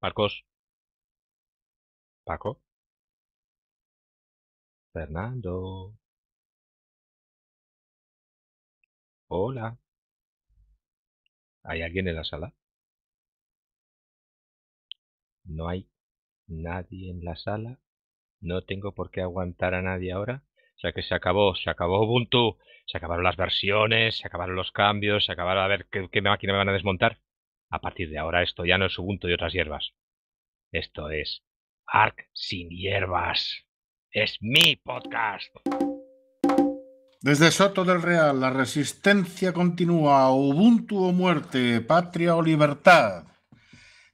Marcos. Paco. Fernando. Hola. ¿Hay alguien en la sala? No hay nadie en la sala. No tengo por qué aguantar a nadie ahora. O sea que se acabó, se acabó Ubuntu, se acabaron las versiones, se acabaron los cambios, se acabaron a ver qué, máquina me van a desmontar. A partir de ahora esto ya no es Ubuntu y otras hierbas. Esto es Arc sin hierbas. Es mi podcast. Desde Soto del Real, la resistencia continúa, Ubuntu o muerte, patria o libertad.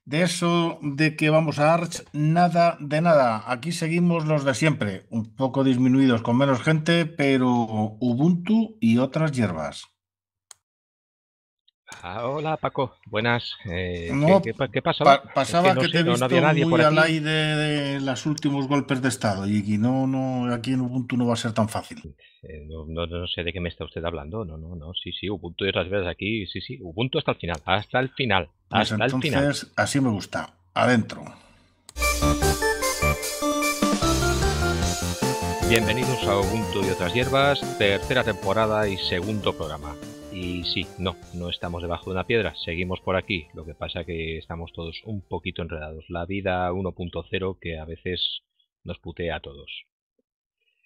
De eso de que vamos a Arch, nada de nada. Aquí seguimos los de siempre, un poco disminuidos con menos gente, pero Ubuntu y otras hierbas. Ah, hola Paco, buenas. Eh, ¿qué, qué, pasaba? pasaba que, te he visto nadie muy al aire de los últimos golpes de Estado y, no, no, aquí en Ubuntu no va a ser tan fácil. Eh, no, sé de qué me está usted hablando, no, no, no, sí, sí, Ubuntu y otras veces aquí, sí, sí, Ubuntu hasta el final, hasta el final, pues hasta el final. Así me gusta, adentro. Bienvenidos a Ubuntu y otras hierbas, tercera temporada y segundo programa. Y sí, no, no estamos debajo de una piedra, seguimos por aquí. Lo que pasa que estamos todos un poquito enredados. La vida 1.0 que a veces nos putea a todos.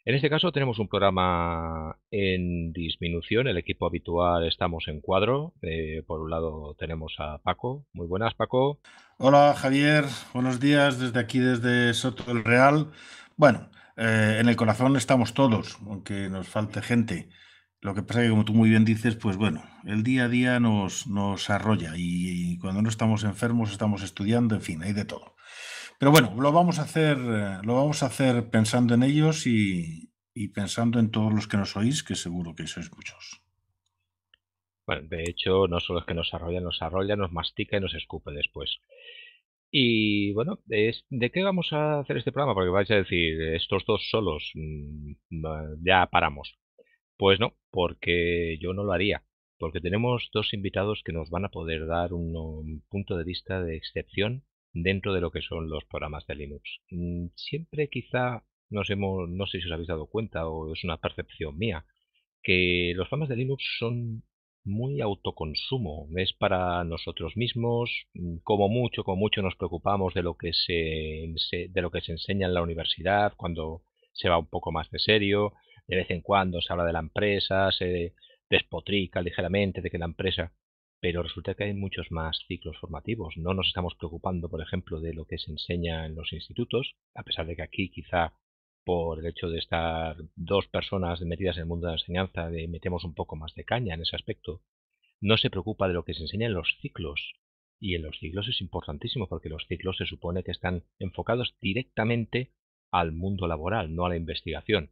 En este caso tenemos un programa en disminución, el equipo habitual estamos en cuadro. Eh, por un lado tenemos a Paco. Muy buenas, Paco. Hola, Javier. Buenos días desde aquí, desde Soto del Real. Bueno, eh, en el corazón estamos todos, aunque nos falte gente. Lo que pasa es que, como tú muy bien dices, pues bueno, el día a día nos, nos arrolla y, cuando no estamos enfermos estamos estudiando, en fin, hay de todo. Pero bueno, lo vamos a hacer, eh, lo vamos a hacer pensando en ellos y, pensando en todos los que nos oís, que seguro que sois muchos. Bueno, de hecho, no solo es que nos arrolla, nos arrolla, nos mastica y nos escupe después. Y bueno, ¿de qué vamos a hacer este programa? Porque vais a decir, estos dos solos, mm, ya paramos. Pues no, porque yo no lo haría, porque tenemos dos invitados que nos van a poder dar un, punto de vista de excepción dentro de lo que son los programas de Linux. Mm, siempre quizá no sé si os habéis dado cuenta o es una percepción mía, que los programas de Linux son muy autoconsumo, es para nosotros mismos, mm, como mucho, como mucho nos preocupamos de lo que se, de lo que se enseña en la universidad cuando se va un poco más de serio, de vez en cuando se habla de la empresa, se despotrica ligeramente de que la empresa, pero resulta que hay muchos más ciclos formativos. No nos estamos preocupando, por ejemplo, de lo que se enseña en los institutos, a pesar de que aquí quizá por el hecho de estar dos personas metidas en el mundo de la enseñanza, metemos un poco más de caña en ese aspecto, no se preocupa de lo que se enseña en los ciclos. Y en los ciclos es importantísimo porque los ciclos se supone que están enfocados directamente al mundo laboral, no a la investigación.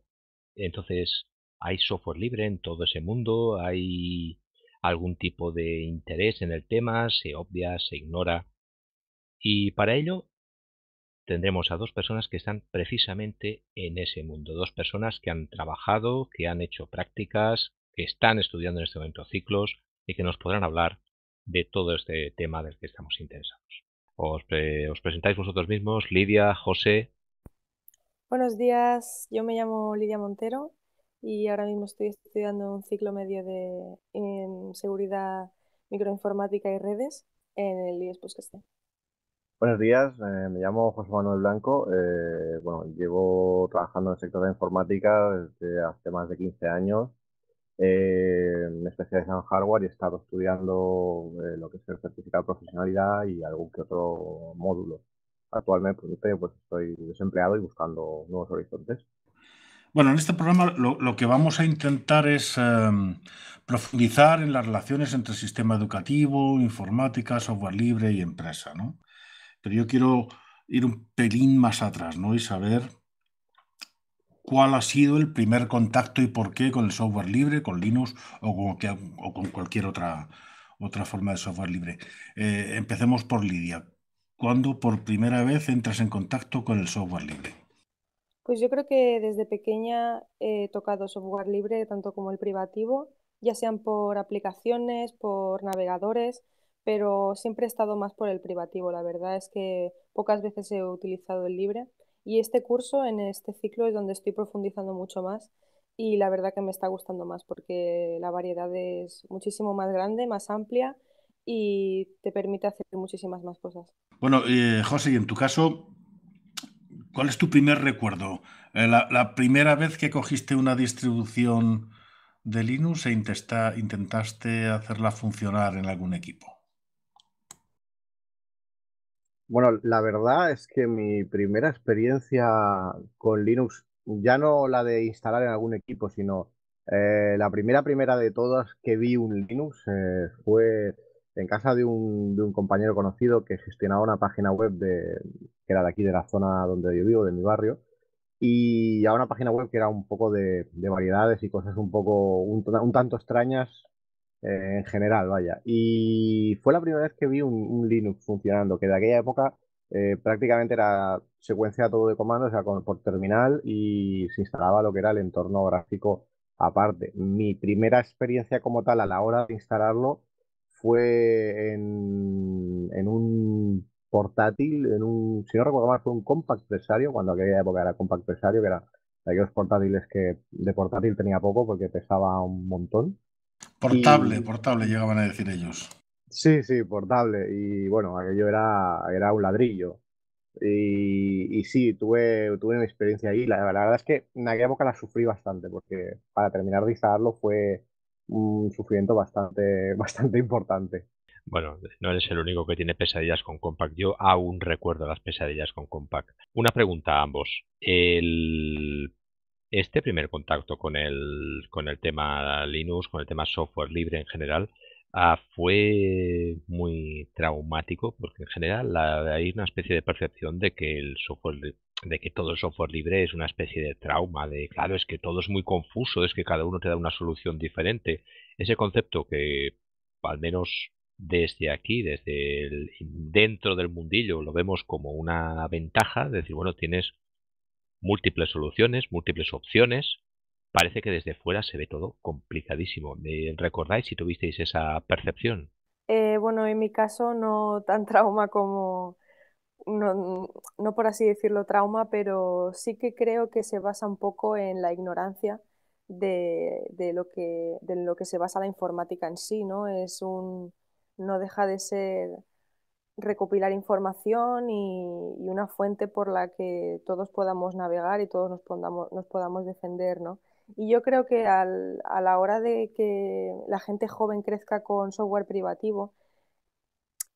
Entonces, hay software libre en todo ese mundo, hay algún tipo de interés en el tema, se obvia, se ignora. Y para ello tendremos a dos personas que están precisamente en ese mundo, dos personas que han trabajado, que han hecho prácticas, que están estudiando en este momento ciclos y que nos podrán hablar de todo este tema del que estamos interesados. Os, presentáis vosotros mismos, Lidia, José. Buenos días, yo me llamo Lidia Montero y ahora mismo estoy estudiando un ciclo medio de seguridad microinformática y redes en el IES Pusqueste. Buenos días, eh, me llamo José Manuel Blanco. Eh, bueno, llevo trabajando en el sector de informática desde hace más de 15 años. Eh, me especializo en hardware y he estado estudiando eh, lo que es el certificado de profesionalidad y algún que otro módulo actualmente pues, pues, estoy desempleado y buscando nuevos horizontes. Bueno, en este programa lo, que vamos a intentar es em, profundizar en las relaciones entre sistema educativo, informática, software libre y empresa, ¿no? Pero yo quiero ir un pelín más atrás, ¿no? Y saber cuál ha sido el primer contacto y por qué con el software libre, con Linux o con, cualquier otra, otra forma de software libre. Eh, empecemos por Lidia cuando por primera vez entras en contacto con el software libre? Pues yo creo que desde pequeña he tocado software libre, tanto como el privativo, ya sean por aplicaciones, por navegadores, pero siempre he estado más por el privativo. La verdad es que pocas veces he utilizado el libre y este curso, en este ciclo, es donde estoy profundizando mucho más y la verdad que me está gustando más porque la variedad es muchísimo más grande, más amplia y te permite hacer muchísimas más cosas. Bueno, eh, José, y en tu caso, ¿cuál es tu primer recuerdo? Eh, la, primera vez que cogiste una distribución de Linux e intentaste hacerla funcionar en algún equipo. Bueno, la verdad es que mi primera experiencia con Linux, ya no la de instalar en algún equipo, sino eh, la primera, primera de todas que vi un Linux fue en casa de un, compañero conocido que gestionaba una página web de, que era de aquí, de la zona donde yo vivo, de mi barrio, y a una página web que era un poco de, variedades y cosas un poco, un, tanto extrañas eh, en general, vaya. Y fue la primera vez que vi un, Linux funcionando, que de aquella época eh, prácticamente era secuencia todo de comandos, o sea, con, por terminal y se instalaba lo que era el entorno gráfico aparte. Mi primera experiencia como tal a la hora de instalarlo fue en, un portátil, en un, si no recuerdo mal, fue un compact presario, cuando aquella época era compact presario, que era de aquellos portátiles que de portátil tenía poco porque pesaba un montón. Portable, portable llegaban a decir ellos. Sí, sí, portable. Y bueno, aquello era, era un ladrillo. Y, sí, tuve, tuve una experiencia ahí. La, la, verdad es que en aquella época la sufrí bastante porque para terminar de instalarlo fue, un sufrimiento bastante, bastante importante. Bueno, no eres el único que tiene pesadillas con Compact. Yo aún recuerdo las pesadillas con Compact. Una pregunta a ambos. Este primer contacto con el, con el tema Linux, con el tema software libre en general, ah, fue muy traumático porque en general hay una especie de percepción de que el software de que todo el software libre es una especie de trauma, de claro, es que todo es muy confuso, es que cada uno te da una solución diferente. Ese concepto que, al menos desde aquí, desde dentro del mundillo, lo vemos como una ventaja, es decir, bueno, tienes múltiples soluciones, múltiples opciones. Parece que desde fuera se ve todo complicadísimo. ¿Recordáis si tuvisteis esa percepción? Eh, bueno, en mi caso no tan trauma como, no, no, por así decirlo trauma, pero sí que creo que se basa un poco en la ignorancia de, lo, que, se basa la informática en sí, ¿no? Es un, no deja de ser recopilar información y, una fuente por la que todos podamos navegar y todos nos, nos podamos defender, ¿no? Y yo creo que al, a la hora de que la gente joven crezca con software privativo,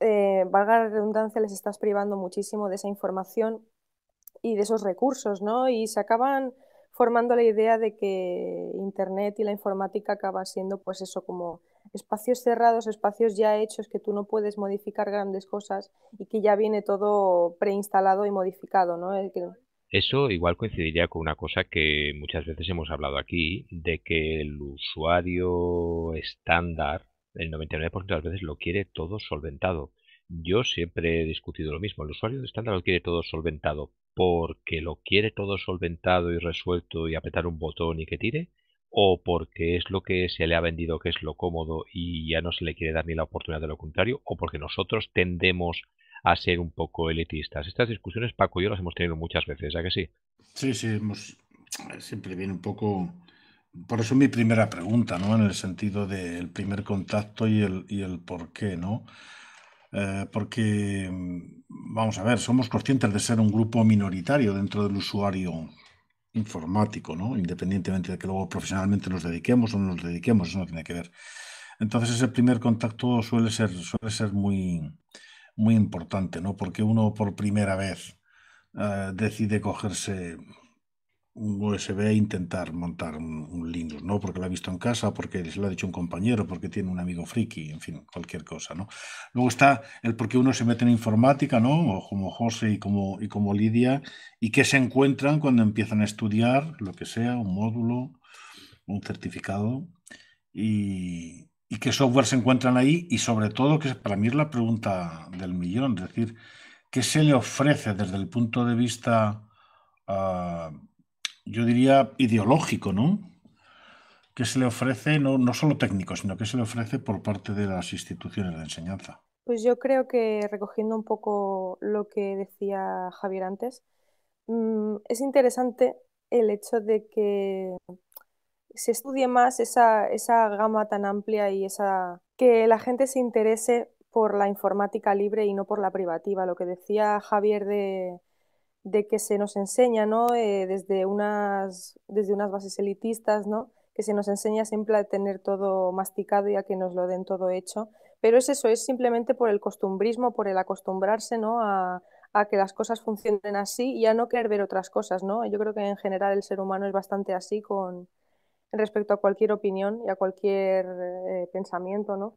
eh, valga la redundancia, les estás privando muchísimo de esa información y de esos recursos, ¿no? Y se acaban formando la idea de que Internet y la informática acaban siendo, pues eso, como espacios cerrados, espacios ya hechos que tú no puedes modificar grandes cosas y que ya viene todo preinstalado y modificado, ¿no? Eso igual coincidiría con una cosa que muchas veces hemos hablado aquí, de que el usuario estándar el 99% de las veces lo quiere todo solventado. Yo siempre he discutido lo mismo. El usuario de estándar lo quiere todo solventado porque lo quiere todo solventado y resuelto y apretar un botón y que tire o porque es lo que se le ha vendido que es lo cómodo y ya no se le quiere dar ni la oportunidad de lo contrario o porque nosotros tendemos a ser un poco elitistas. Estas discusiones Paco y yo las hemos tenido muchas veces, ¿a que sí? Sí, sí, hemos... siempre viene un poco por eso mi primera pregunta, ¿no? En el sentido del primer contacto y el, y el por qué, ¿no? Eh, porque, mm, vamos a ver, somos conscientes de ser un grupo minoritario dentro del usuario informático, ¿no? Independientemente de que luego profesionalmente nos dediquemos o no nos dediquemos, eso no tiene que ver. Entonces ese primer contacto suele ser, suele ser muy, muy importante, ¿no? Porque uno por primera vez eh, decide cogerse un USB e intentar montar un, Linux, ¿no? Porque lo ha visto en casa, porque se lo ha dicho un compañero, porque tiene un amigo friki, en fin, cualquier cosa, ¿no? Luego está el por qué uno se mete en informática, ¿no? como José y como, y como Lidia, y qué se encuentran cuando empiezan a estudiar, lo que sea, un módulo, un certificado, y, qué software se encuentran ahí, y sobre todo, que para mí es la pregunta del millón, es decir, ¿qué se le ofrece desde el punto de vista... Ah, yo diría, ideológico, ¿no? Que se le ofrece, no, no solo técnico, sino que se le ofrece por parte de las instituciones de enseñanza. Pues yo creo que recogiendo un poco lo que decía Javier antes, mm, es interesante el hecho de que se estudie más esa, esa, gama tan amplia y esa que la gente se interese por la informática libre y no por la privativa. Lo que decía Javier de, de que se nos enseña, ¿no? Eh, desde, unas, desde unas bases elitistas, ¿no? Que se nos enseña siempre a tener todo masticado y a que nos lo den todo hecho. Pero es eso, es simplemente por el costumbrismo, por el acostumbrarse, ¿no? A, que las cosas funcionen así y a no querer ver otras cosas, ¿no? Yo creo que en general el ser humano es bastante así con respecto a cualquier opinión y a cualquier eh, pensamiento, ¿no?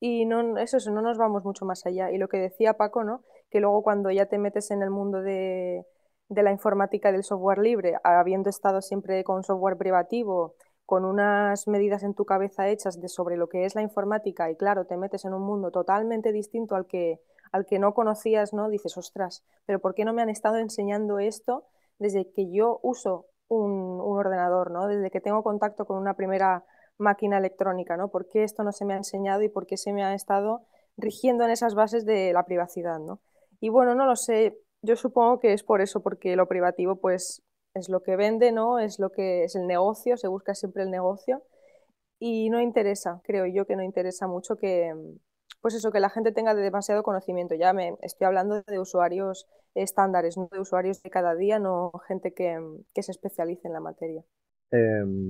Y no, eso, eso, no nos vamos mucho más allá. Y lo que decía Paco, ¿no? que luego cuando ya te metes en el mundo de, la informática y del software libre, habiendo estado siempre con software privativo, con unas medidas en tu cabeza hechas de sobre lo que es la informática y claro, te metes en un mundo totalmente distinto al que, al que no conocías, ¿no? Dices, ostras, pero ¿por qué no me han estado enseñando esto desde que yo uso un, un ordenador, ¿no? Desde que tengo contacto con una primera máquina electrónica, ¿no? ¿Por qué esto no se me ha enseñado y por qué se me ha estado rigiendo en esas bases de la privacidad, ¿no? Y bueno, no lo sé, yo supongo que es por eso, porque lo privativo pues es lo que vende, ¿no? Es lo que es el negocio, se busca siempre el negocio y no interesa, creo yo que no interesa mucho que pues eso que la gente tenga demasiado conocimiento. Ya me estoy hablando de usuarios estándares, no de usuarios de cada día, no gente que, se especialice en la materia. Em,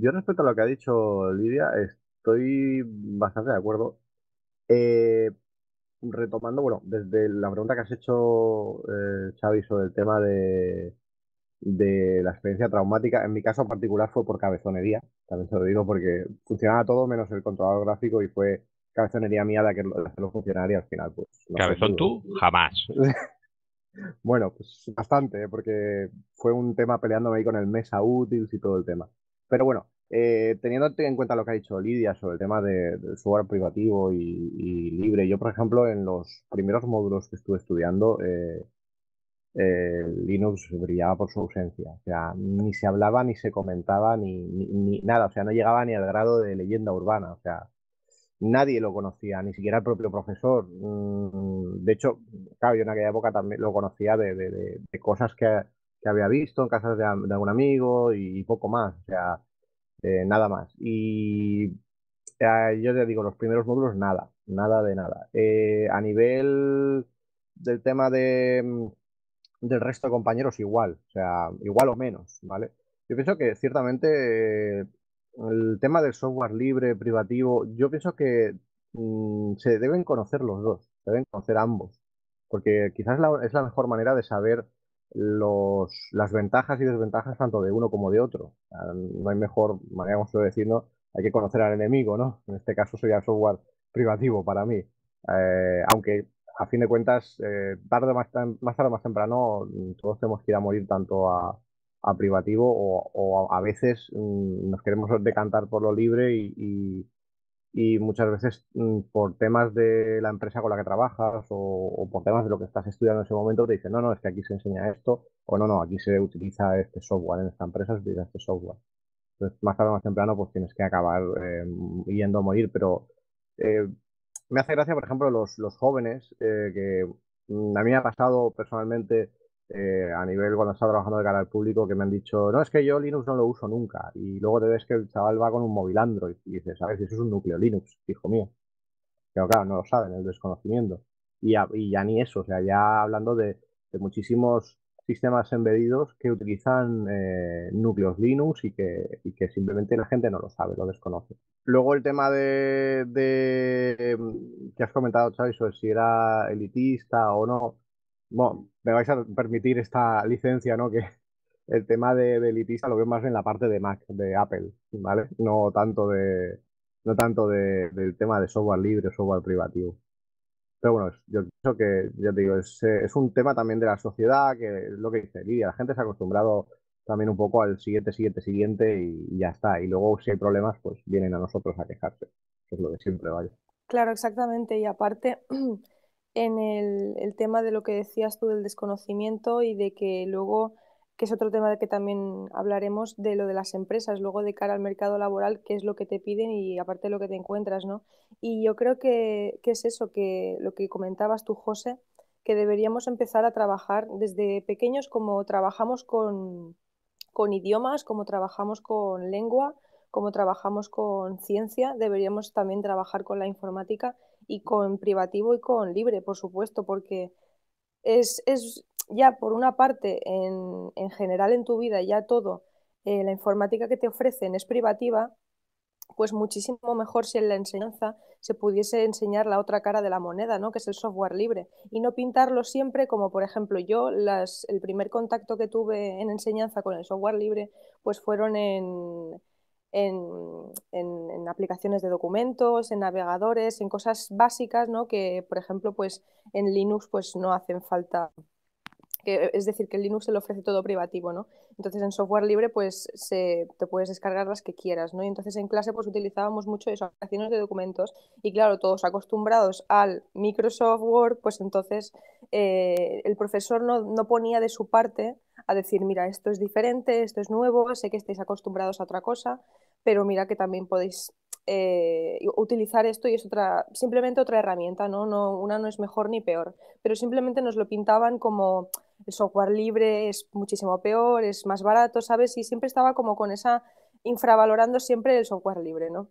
yo respecto a lo que ha dicho Lidia, estoy bastante de acuerdo. Eh, retomando, bueno, desde la pregunta que has hecho, eh, Xavi, sobre el tema de, de la experiencia traumática, en mi caso en particular fue por cabezonería, también se lo digo porque funcionaba todo menos el controlador gráfico y fue cabezonería mía la que lo, funcionaría al final. Pues, ¿Cabezón tú? Jamás. bueno, pues bastante, ¿eh? porque fue un tema peleándome ahí con el mesa útil y todo el tema. Pero bueno, eh, teniendo en cuenta lo que ha dicho Lidia sobre el tema de, del software privativo y, libre, yo, por ejemplo, en los primeros módulos que estuve estudiando, eh, eh, Linux brillaba por su ausencia. O sea, ni se hablaba, ni se comentaba, ni, nada. O sea, no llegaba ni al grado de leyenda urbana. O sea, nadie lo conocía, ni siquiera el propio profesor. Mm, de hecho, claro, yo en aquella época también lo conocía de, cosas que, había visto en casas de, algún amigo y, y poco más. O sea, eh, nada más. Y ah, yo te digo, los primeros módulos, nada, nada de nada. Eh, a nivel del tema de, mm, del resto de compañeros, igual, o sea, igual o menos, ¿vale? Yo pienso que ciertamente eh, el tema del software libre, privativo, yo pienso que mm, se deben conocer los dos, se deben conocer ambos, porque quizás es la mejor manera de saber los, las ventajas y desventajas tanto de uno como de otro. No hay mejor manera, de decirlo hay que conocer al enemigo, ¿no? En este caso sería el software privativo para mí. Eh, aunque a fin de cuentas, eh, tarde más, más tarde o más temprano, mm, todos tenemos que ir a morir tanto a, privativo o, a, veces mm, nos queremos decantar por lo libre y, y muchas veces mm, por temas de la empresa con la que trabajas o, por temas de lo que estás estudiando en ese momento te dicen, no, no, es que aquí se enseña esto o no, no, aquí se utiliza este software, en esta empresa se utiliza este software. Entonces, más tarde o más temprano, pues tienes que acabar eh, yendo a morir, pero eh, me hace gracia, por ejemplo, los, jóvenes eh, que mm, a mí me ha pasado personalmente eh, a nivel cuando estaba trabajando de cara al público que me han dicho, no, es que yo Linux no lo uso nunca. Y luego te ves que el chaval va con un móvil Android y dices, ¿sabes? si eso es un núcleo Linux, hijo mío. Pero claro, no lo saben, el desconocimiento. Y ya, ni eso, o sea, ya hablando de, muchísimos sistemas embedidos que utilizan eh, núcleos Linux y que, simplemente la gente no lo sabe, lo desconoce. Luego el tema de, em, que has comentado, Chávez, sobre si era elitista o no bueno, me vais a permitir esta licencia, ¿no? Que el tema de, de lo veo más en la parte de Mac, de Apple, ¿vale? No tanto de no tanto del tema de software libre, software privativo. Pero bueno, yo pienso que, yo te digo, es, es, un tema también de la sociedad, que es lo que dice Lidia, la gente se ha acostumbrado también un poco al siguiente, siguiente, siguiente y, ya está. Y luego si hay problemas, pues vienen a nosotros a quejarse, es lo que siempre, vale. Claro, exactamente. Y aparte, en el, tema de lo que decías tú del desconocimiento y de que luego, que es otro tema de que también hablaremos, de lo de las empresas, luego de cara al mercado laboral, qué es lo que te piden y aparte lo que te encuentras, ¿no? Y yo creo que, es eso, que lo que comentabas tú, José, que deberíamos empezar a trabajar desde pequeños como trabajamos con idiomas, como trabajamos con lengua, como trabajamos con ciencia, deberíamos también trabajar con la informática y con privativo y con libre, por supuesto, porque es, es ya por una parte en, en, general en tu vida ya todo, eh, la informática que te ofrecen es privativa, pues muchísimo mejor si en la enseñanza se pudiese enseñar la otra cara de la moneda, ¿no? que es el software libre, y no pintarlo siempre como, por ejemplo, yo, las, el primer contacto que tuve en enseñanza con el software libre, pues fueron en, en, aplicaciones de documentos, en navegadores, en cosas básicas, ¿no? Que, por ejemplo, pues en Linux pues no hacen falta. Que, es decir, que Linux se lo ofrece todo privativo, ¿no? Entonces en software libre pues se, te puedes descargar las que quieras, ¿no? Y entonces en clase pues utilizábamos mucho eso, aplicaciones de documentos y claro, todos acostumbrados al Microsoft Word, pues entonces eh, el profesor no, no ponía de su parte a decir, mira, esto es diferente, esto es nuevo, sé que estáis acostumbrados a otra cosa, pero mira que también podéis eh, utilizar esto y es otra, simplemente otra herramienta, ¿no? ¿no? Una no es mejor ni peor, pero simplemente nos lo pintaban como el software libre es muchísimo peor, es más barato, ¿sabes? Y siempre estaba como con esa, infravalorando siempre el software libre, ¿no?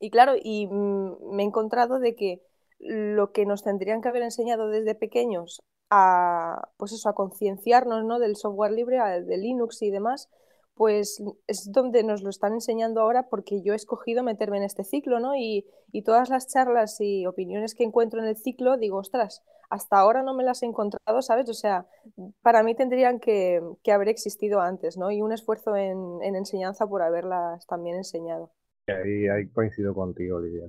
Y claro, y mm, me he encontrado de que lo que nos tendrían que haber enseñado desde pequeños a, pues eso, a concienciarnos ¿no? del software libre, de Linux y demás, pues es donde nos lo están enseñando ahora porque yo he escogido meterme en este ciclo, ¿no? Y, todas las charlas y opiniones que encuentro en el ciclo, digo, ostras, hasta ahora no me las he encontrado, ¿sabes? O sea, para mí tendrían que, haber existido antes, ¿no? Y un esfuerzo en, en enseñanza por haberlas también enseñado. Ahí, ahí coincido contigo, Lidia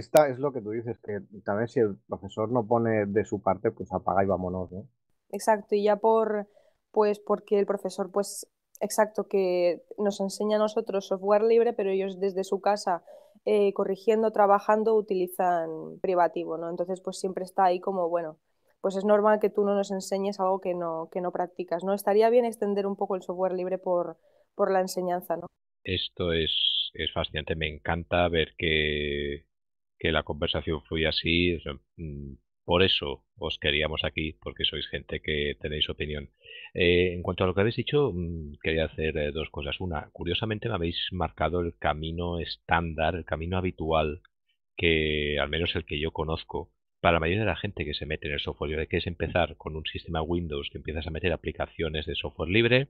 está, es lo que tú dices, que también si el profesor no pone de su parte, pues apaga y vámonos, ¿no? Exacto, y ya por, pues porque el profesor, pues, exacto, que nos enseña a nosotros software libre, pero ellos desde su casa, eh, corrigiendo, trabajando, utilizan privativo, ¿no? Entonces, pues siempre está ahí como, bueno, pues es normal que tú no nos enseñes algo que no, que no practicas, ¿no? Estaría bien extender un poco el software libre por, por la enseñanza, ¿no? Esto es, es fascinante, me encanta ver que que la conversación fluya así. Mm, por eso os queríamos aquí, porque sois gente que tenéis opinión. Eh, en cuanto a lo que habéis dicho, mm, quería hacer eh, dos cosas. Una, curiosamente me habéis marcado el camino estándar, el camino habitual, que al menos el que yo conozco, para la mayoría de la gente que se mete en el software libre, que es empezar con un sistema Windows que empiezas a meter aplicaciones de software libre,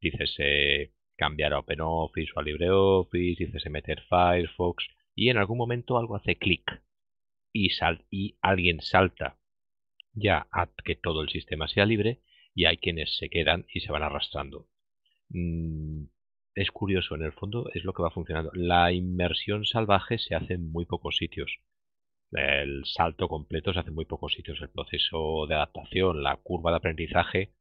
dices eh, cambiar a OpenOffice o a LibreOffice, dices meter Firefox, y en algún momento algo hace clic y, alguien salta ya a que todo el sistema sea libre y hay quienes se quedan y se van arrastrando. Mm, es curioso, en el fondo es lo que va funcionando. La inmersión salvaje se hace en muy pocos sitios. El salto completo se hace en muy pocos sitios. El proceso de adaptación, la curva de aprendizaje,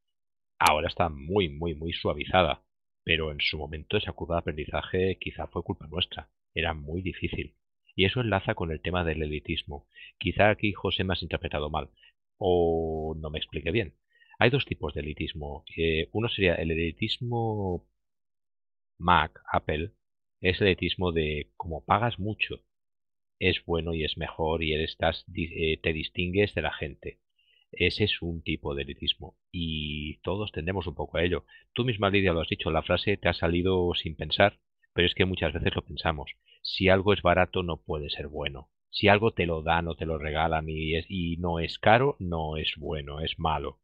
ahora está muy, muy, muy suavizada. Pero en su momento esa curva de aprendizaje quizá fue culpa nuestra era muy difícil. Y eso enlaza con el tema del elitismo. Quizá aquí José me has interpretado mal o no me explique bien. Hay dos tipos de elitismo. Eh, uno sería el elitismo Mac, Apple, es el elitismo de como pagas mucho, es bueno y es mejor y él estás, eh, te distingues de la gente. Ese es un tipo de elitismo y todos tendemos un poco a ello. Tú misma, Lidia, lo has dicho, la frase te ha salido sin pensar pero es que muchas veces lo pensamos. Si algo es barato, no puede ser bueno. Si algo te lo dan o te lo regalan y, es, y no es caro, no es bueno, es malo.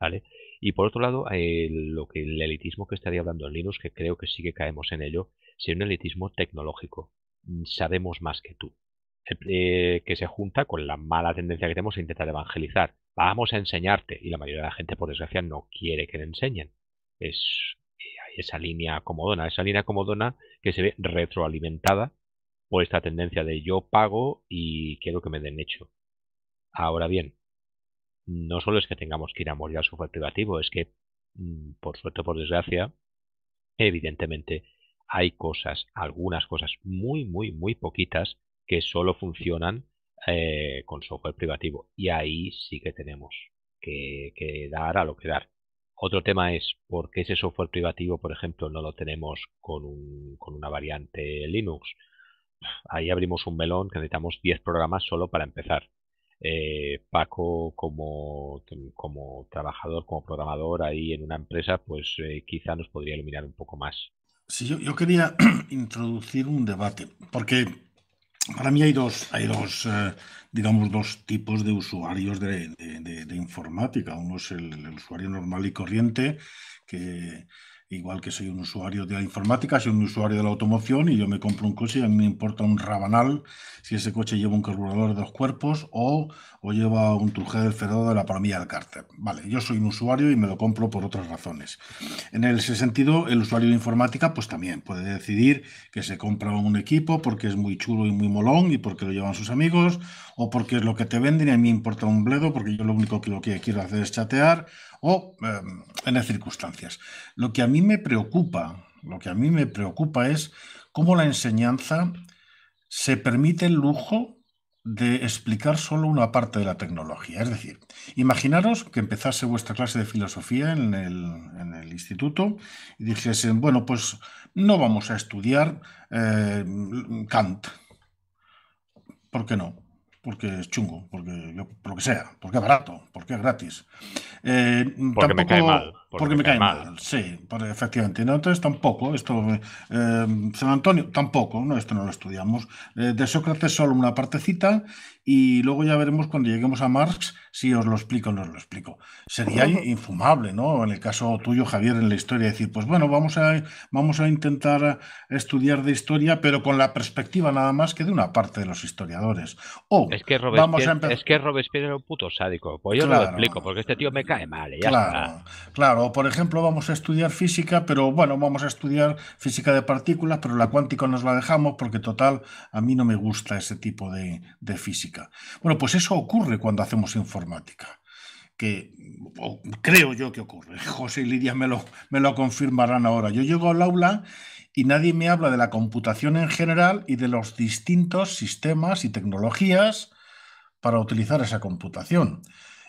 ¿Vale? Y por otro lado, eh, lo que, el elitismo que estaría hablando en Linux, que creo que sí que caemos en ello, sería un elitismo tecnológico. Mm, sabemos más que tú. Eh, que se junta con la mala tendencia que tenemos a e intentar evangelizar. Vamos a enseñarte. Y la mayoría de la gente, por desgracia, no quiere que le enseñen. Es esa línea comodona esa línea comodona que se ve retroalimentada por esta tendencia de yo pago y quiero que me den hecho. Ahora bien, no solo es que tengamos que ir a morir al software privativo, es que, mm, por suerte o por desgracia, evidentemente hay cosas, algunas cosas muy, muy, muy poquitas que solo funcionan eh, con software privativo. Y ahí sí que tenemos que, que dar a lo que dar. Otro tema es por qué ese software privativo, por ejemplo, no lo tenemos con, una variante Linux. Ahí abrimos un melón que necesitamos 10 programas solo para empezar. Eh, Paco como, trabajador, como programador ahí en una empresa, pues eh, quizá nos podría iluminar un poco más. Sí, yo quería introducir un debate, porque para mí hay dos, hay dos eh, digamos, dos tipos de usuarios de, informática. Uno es el, usuario normal y corriente, que igual que soy un usuario de la informática, soy un usuario de la automoción y yo me compro un coche y a mí me importa un rabanal si ese coche lleva un carburador de dos cuerpos o, lleva un truje del cerdo de la palomilla del cárcel. Vale, yo soy un usuario y me lo compro por otras razones. En ese sentido, el usuario de informática pues también puede decidir que se compra un equipo porque es muy chulo y muy molón y porque lo llevan sus amigos o porque es lo que te venden y a mí me importa un bledo porque yo lo único que lo que quiero hacer es chatear o em, en las circunstancias. Lo que a mí me preocupa, lo que a mí me preocupa es cómo la enseñanza se permite el lujo de explicar solo una parte de la tecnología. Es decir, imaginaros que empezase vuestra clase de filosofía en el, instituto y dijesen, bueno, pues no vamos a estudiar eh, Kant. ¿Por qué no? porque es chungo, porque lo que sea, porque es barato, porque es gratis. Eh, porque me cae mal. Porque, me cae, mal. Sí, efectivamente. ¿no? Entonces tampoco, esto, eh, San Antonio tampoco, no, esto no lo estudiamos. Eh, de Sócrates solo una partecita y luego ya veremos cuando lleguemos a Marx si os lo explico o no os lo explico. Sería infumable, ¿no? En el caso tuyo, Javier, en la historia, decir, pues bueno, vamos a, vamos a intentar estudiar de historia, pero con la perspectiva nada más que de una parte de los historiadores. O es que Robespierre, es que Robespierre era un puto sádico, pues yo no lo explico, porque este tío me cae mal. ya claro, claro o por ejemplo, vamos a estudiar física, pero bueno, vamos a estudiar física de partículas, pero la cuántica nos la dejamos porque total, a mí no me gusta ese tipo de, física. Bueno, pues eso ocurre cuando hacemos informática que creo yo que ocurre. José y Lidia me lo, me lo confirmarán ahora. Yo llego al aula y nadie me habla de la computación en general y de los distintos sistemas y tecnologías para utilizar esa computación.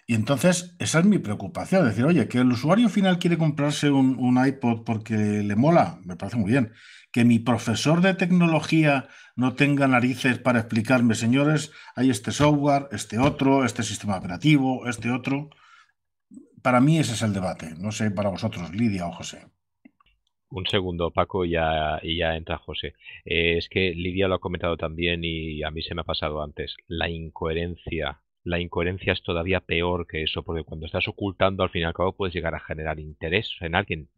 Y entonces, esa es mi preocupación, decir, oye, que el usuario final quiere comprarse un, iPod porque le mola, me parece muy bien. Que mi profesor de tecnología no tenga narices para explicarme, señores, hay este software, este otro, este sistema operativo, este otro. Para mí ese es el debate. No sé para vosotros, Lidia o José. Un segundo, Paco, y ya, ya entra José. Eh, es que Lidia lo ha comentado también y a mí se me ha pasado antes. La incoherencia la incoherencia es todavía peor que eso, porque cuando estás ocultando, al fin y al cabo puedes llegar a generar interés en alguien.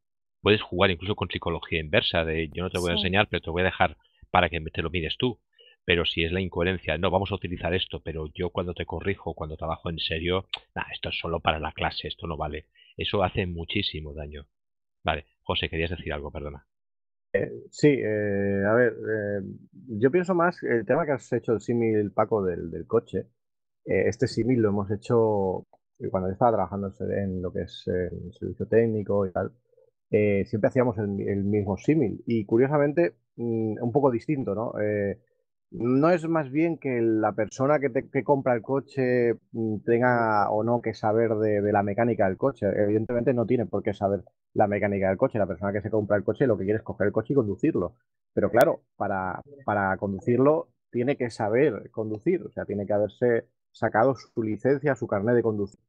Puedes jugar incluso con psicología inversa, de yo no te voy a enseñar, pero te voy a dejar para que te lo mires tú. Pero si es la incoherencia, no, vamos a utilizar esto, pero yo cuando te corrijo, cuando trabajo en serio, esto es solo para la clase, esto no vale. Eso hace muchísimo daño. Vale, José, querías decir algo, perdona. Eh, sí, eh, a ver, eh, yo pienso más el tema que has hecho el símil, Paco, del coche. Eh, este símil lo hemos hecho eh, cuando yo estaba trabajando en lo que es el eh, servicio técnico y tal. siempre hacíamos el, mismo símil y curiosamente mm, un poco distinto, ¿no? no es más bien que la persona que, compra el coche mm, tenga o no que saber de, la mecánica del coche. Evidentemente no tiene por qué saber la mecánica del coche. La persona que se compra el coche lo que quiere es coger el coche y conducirlo. Pero claro, para, para conducirlo tiene que saber conducir, o sea, tiene que haberse sacado su licencia, su carnet de conducir.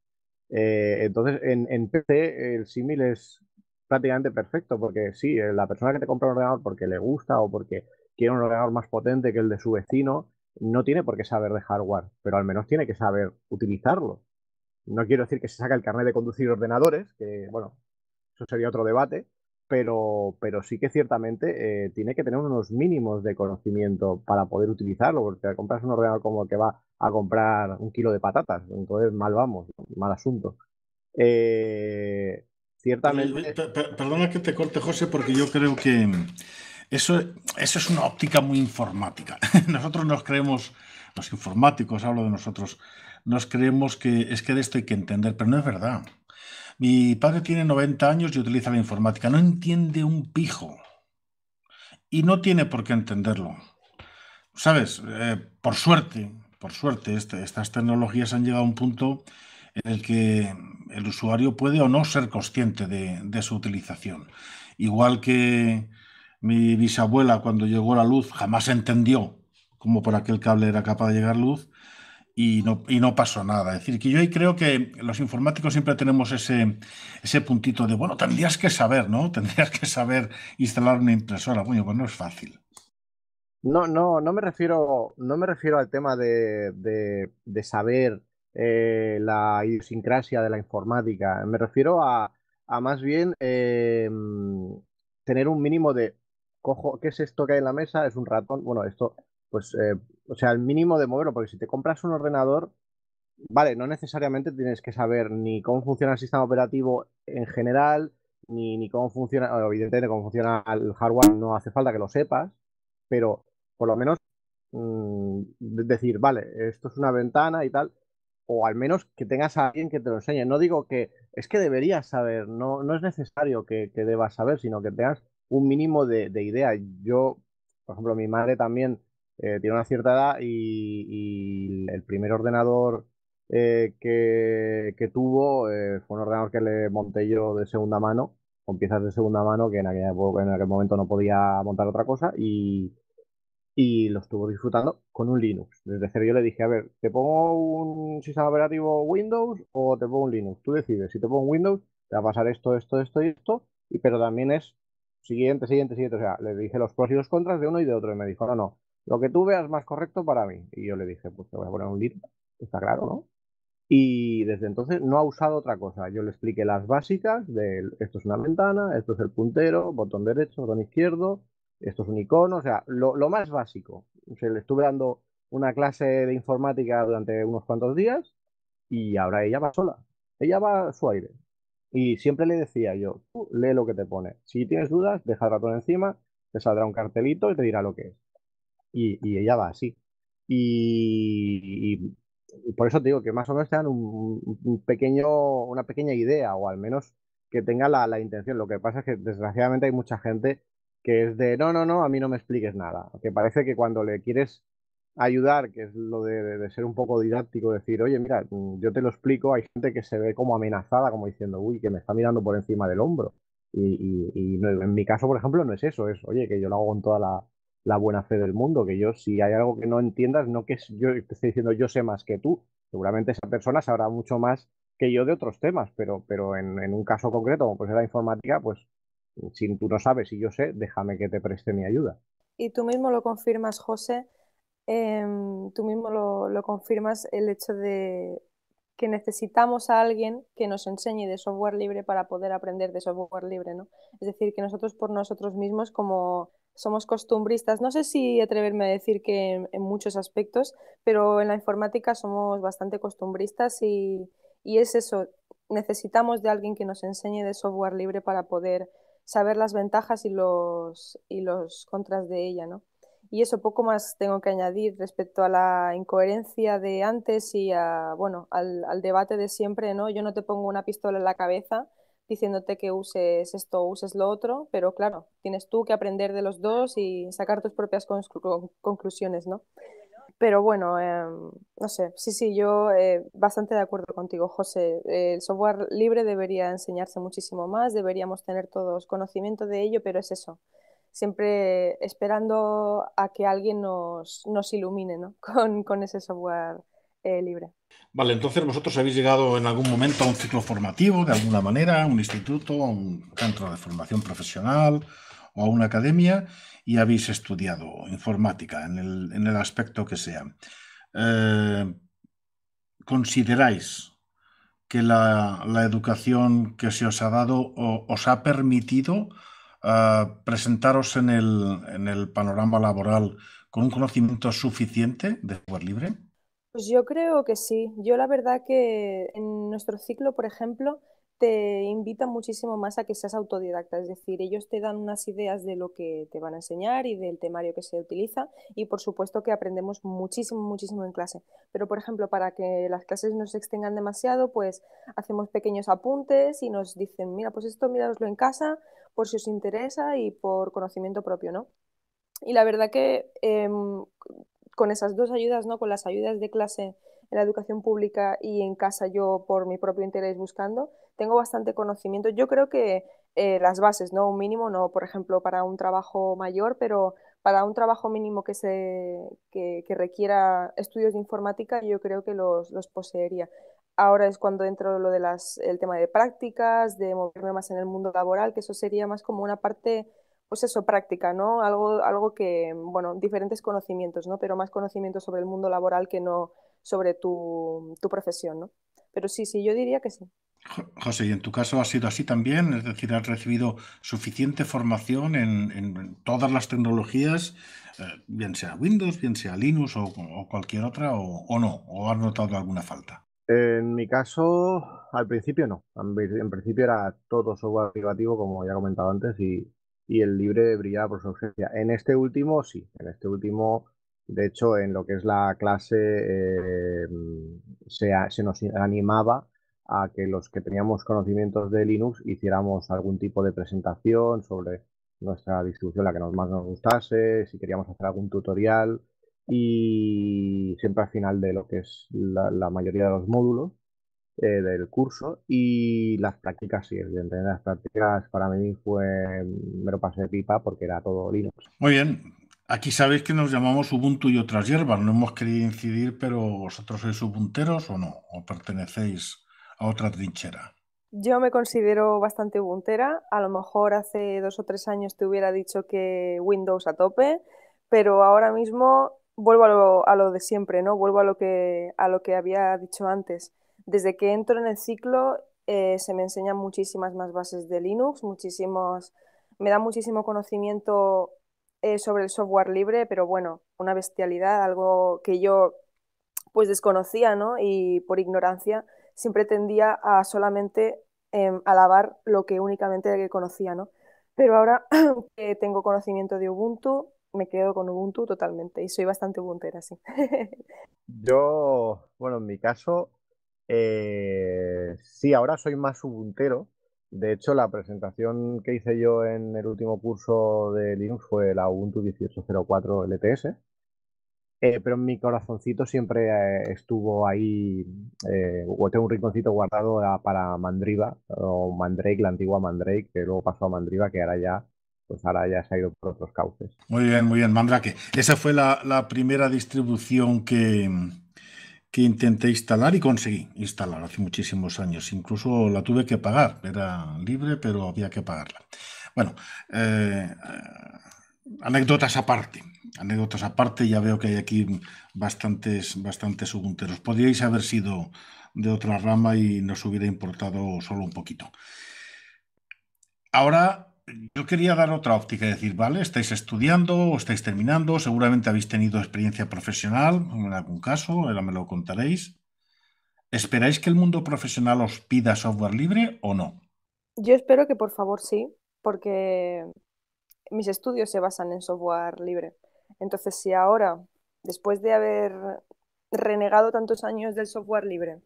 Eh, entonces, en, PC el símil es prácticamente perfecto, porque sí, eh, la persona que te compra un ordenador porque le gusta o porque quiere un ordenador más potente que el de su vecino, no tiene por qué saber de hardware, pero al menos tiene que saber utilizarlo. No quiero decir que se saca el carnet de conducir ordenadores, que bueno, eso sería otro debate, pero, pero sí que ciertamente eh, tiene que tener unos mínimos de conocimiento para poder utilizarlo, porque al compras un ordenador como el que va a comprar un kilo de patatas. Entonces, mal vamos, mal asunto. Eh, ciertamente. Perdona que te corte, José, porque yo creo que eso, eso es una óptica muy informática. Nosotros nos creemos, los informáticos, hablo de nosotros, nos creemos que es que de esto hay que entender, pero no es verdad. Mi padre tiene 90 años y utiliza la informática. No entiende un pijo. Y no tiene por qué entenderlo. ¿Sabes? Eh, por suerte, por suerte, este, estas tecnologías han llegado a un punto en el que el usuario puede o no ser consciente de, su utilización. Igual que mi bisabuela cuando llegó la luz jamás entendió cómo por aquel cable era capaz de llegar luz y no, no pasó nada. Es decir, que yo ahí creo que los informáticos siempre tenemos ese, ese puntito de, bueno, tendrías que saber, ¿no? Tendrías que saber instalar una impresora. Bueno, pues no es fácil. No, no, no me refiero, no me refiero al tema de, saber eh, la idiosincrasia de la informática. Me refiero a, más bien eh, tener un mínimo de cojo, ¿qué es esto que hay en la mesa? Es un ratón. Bueno, esto, pues, eh, o sea, el mínimo de moverlo, porque si te compras un ordenador, vale, no necesariamente tienes que saber ni cómo funciona el sistema operativo en general, ni, ni cómo funciona, evidentemente, cómo funciona el hardware, no hace falta que lo sepas, pero por lo menos mm, decir, vale, esto es una ventana y tal, o al menos que tengas a alguien que te lo enseñe. No digo que es que deberías saber, no, no es necesario que, debas saber, sino que tengas un mínimo de, idea. Yo, por ejemplo, mi madre también eh, tiene una cierta edad y, el primer ordenador eh, que, tuvo eh, fue un ordenador que le monté yo de segunda mano, con piezas de segunda mano, que en en aquel momento no podía montar otra cosa y y lo estuvo disfrutando con un Linux. Desde cero yo le dije, a ver, ¿te pongo un sistema operativo Windows o te pongo un Linux? Tú decides, si te pongo Windows, te va a pasar esto, esto, esto y esto, y, pero también es siguiente, siguiente, siguiente. O sea, le dije los pros y los contras de uno y de otro, y me dijo, no, no, lo que tú veas más correcto para mí. Y yo le dije, pues te voy a poner un Linux, está claro, ¿no? Y desde entonces no ha usado otra cosa. Yo le expliqué las básicas de esto es una ventana, esto es el puntero, botón derecho, botón izquierdo, esto es un icono, o sea, lo, más básico. le estuve dando una clase de informática durante unos cuantos días y ahora ella va sola, ella va a su aire. Y siempre le decía yo, lee lo que te pone. Si tienes dudas, deja el ratón encima, te saldrá un cartelito y te dirá lo que es. Y, ella va así. Y, por eso te digo que más o menos te un, pequeño, una pequeña idea, o al menos que tenga la, intención. Lo que pasa es que desgraciadamente hay mucha gente que es de no, no, no, a mí no me expliques nada. Que parece que cuando le quieres ayudar, que es lo de, ser un poco didáctico, decir, oye, mira, mm, yo te lo explico, hay gente que se ve como amenazada, como diciendo, uy, que me está mirando por encima del hombro. Y, en mi caso, por ejemplo, no es eso, es, oye, que yo lo hago con toda la, buena fe del mundo, que yo, si hay algo que no entiendas, no que yo te estoy diciendo yo sé más que tú, seguramente esa persona sabrá mucho más que yo de otros temas, pero, pero en, un caso concreto, como pues la informática, pues si tú no sabes y yo sé, déjame que te preste mi ayuda. Y tú mismo lo confirmas, José, em, tú mismo lo, confirmas el hecho de que necesitamos a alguien que nos enseñe de software libre para poder aprender de software libre, ¿no? Es decir, que nosotros por nosotros mismos, como somos costumbristas, no sé si atreverme a decir que en, muchos aspectos, pero en la informática somos bastante costumbristas y, y es eso, necesitamos de alguien que nos enseñe de software libre para poder saber las ventajas y los, y los contras de ella, ¿no? Y eso poco más tengo que añadir respecto a la incoherencia de antes y a, bueno, al, debate de siempre, ¿no? Yo no te pongo una pistola en la cabeza diciéndote que uses esto o uses lo otro, pero claro, tienes tú que aprender de los dos y sacar tus propias conclusiones, ¿no? Pero bueno, em, no sé, sí, sí, yo eh, bastante de acuerdo contigo, José. el software libre debería enseñarse muchísimo más, deberíamos tener todos conocimiento de ello, pero es eso, siempre esperando a que alguien nos, nos ilumine ¿no? con, con, ese software eh, libre. Vale, entonces vosotros habéis llegado en algún momento a un ciclo formativo, de alguna manera, a un instituto, a un centro de formación profesional, o a una academia y habéis estudiado informática en el, aspecto que sea. Eh, ¿Consideráis que la, educación que se os ha dado os ha permitido eh, presentaros en el, en el panorama laboral con un conocimiento suficiente de software libre? Pues yo creo que sí. Yo la verdad que en nuestro ciclo, por ejemplo, te invitan muchísimo más a que seas autodidacta, es decir, ellos te dan unas ideas de lo que te van a enseñar y del temario que se utiliza y por supuesto que aprendemos muchísimo, muchísimo en clase. Pero por ejemplo, para que las clases no se extengan demasiado, pues hacemos pequeños apuntes y nos dicen, mira, pues esto míraloslo en casa por si os interesa y por conocimiento propio, ¿no? Y la verdad que em, con esas dos ayudas, ¿no? Con las ayudas de clase en la educación pública y en casa yo por mi propio interés buscando, tengo bastante conocimiento. Yo creo que eh, las bases, ¿no? Un mínimo, no, por ejemplo, para un trabajo mayor, pero para un trabajo mínimo que, se, que, requiera estudios de informática, yo creo que los, poseería. Ahora es cuando entro lo de las, el tema de prácticas, de moverme más en el mundo laboral, que eso sería más como una parte, pues eso, práctica, ¿no? Algo, algo que, bueno, diferentes conocimientos, ¿no? Pero más conocimientos sobre el mundo laboral que no sobre tu, tu profesión, ¿no? Pero sí, sí, yo diría que sí. José, ¿y en tu caso ha sido así también? Es decir, ¿has recibido suficiente formación en, todas las tecnologías, eh, bien sea Windows, bien sea Linux o, cualquier otra, o, no? ¿O has notado alguna falta? En mi caso, al principio no. En, principio era todo software privativo, como ya he comentado antes, y, el libre brillaba por su ausencia. En este último, sí. En este último de hecho, en lo que es la clase eh, se, se, nos animaba a que los que teníamos conocimientos de Linux hiciéramos algún tipo de presentación sobre nuestra distribución, la que nos más nos gustase, si queríamos hacer algún tutorial y siempre al final de lo que es la, mayoría de los módulos eh, del curso y las prácticas, sí, evidentemente las prácticas para mí fue, me pase pipa porque era todo Linux. Muy bien, Aquí sabéis que nos llamamos Ubuntu y otras hierbas. No hemos querido incidir, pero vosotros sois ubunteros o no, o pertenecéis a otra trinchera? Yo me considero bastante ubuntera. A lo mejor hace dos o tres años te hubiera dicho que Windows a tope, pero ahora mismo vuelvo a lo, de siempre, ¿no? Vuelvo a lo que, a lo que había dicho antes. Desde que entro en el ciclo eh, se me enseñan muchísimas más bases de Linux, muchísimos, me da muchísimo conocimiento eh, sobre el software libre, pero bueno, una bestialidad, algo que yo pues desconocía, ¿no? Y por ignorancia siempre tendía a solamente em, alabar lo que únicamente conocía, ¿no? Pero ahora que tengo conocimiento de Ubuntu, me quedo con Ubuntu totalmente y soy bastante Ubuntera, sí. Yo, bueno, en mi caso, eh, sí, ahora soy más Ubuntero. De hecho, la presentación que hice yo en el último curso de Linux fue la Ubuntu 18.04 LTS. Eh, pero mi corazoncito siempre eh, estuvo ahí, eh, o tengo un rinconcito guardado ah, para Mandriva, o Mandrake, la antigua Mandrake, que luego pasó a Mandriva, que ahora ya, pues ahora ya se ha ido por otros cauces. Muy bien, muy bien, Mandrake. Esa fue la, primera distribución que, que intenté instalar y conseguí instalar hace muchísimos años. Incluso la tuve que pagar, era libre, pero había que pagarla. Bueno, Anécdotas aparte, anécdotas aparte, ya veo que hay aquí bastantes, bastantes subunteros. Podríais haber sido de otra rama y nos hubiera importado solo un poquito. Ahora yo quería dar otra óptica y decir, vale, estáis estudiando o estáis terminando, seguramente habéis tenido experiencia profesional, en algún caso, ahora me lo contaréis. ¿Esperáis que el mundo profesional os pida software libre o no? Yo espero que por favor sí, porque mis estudios se basan en software libre. Entonces, si ahora, después de haber renegado tantos años del software libre,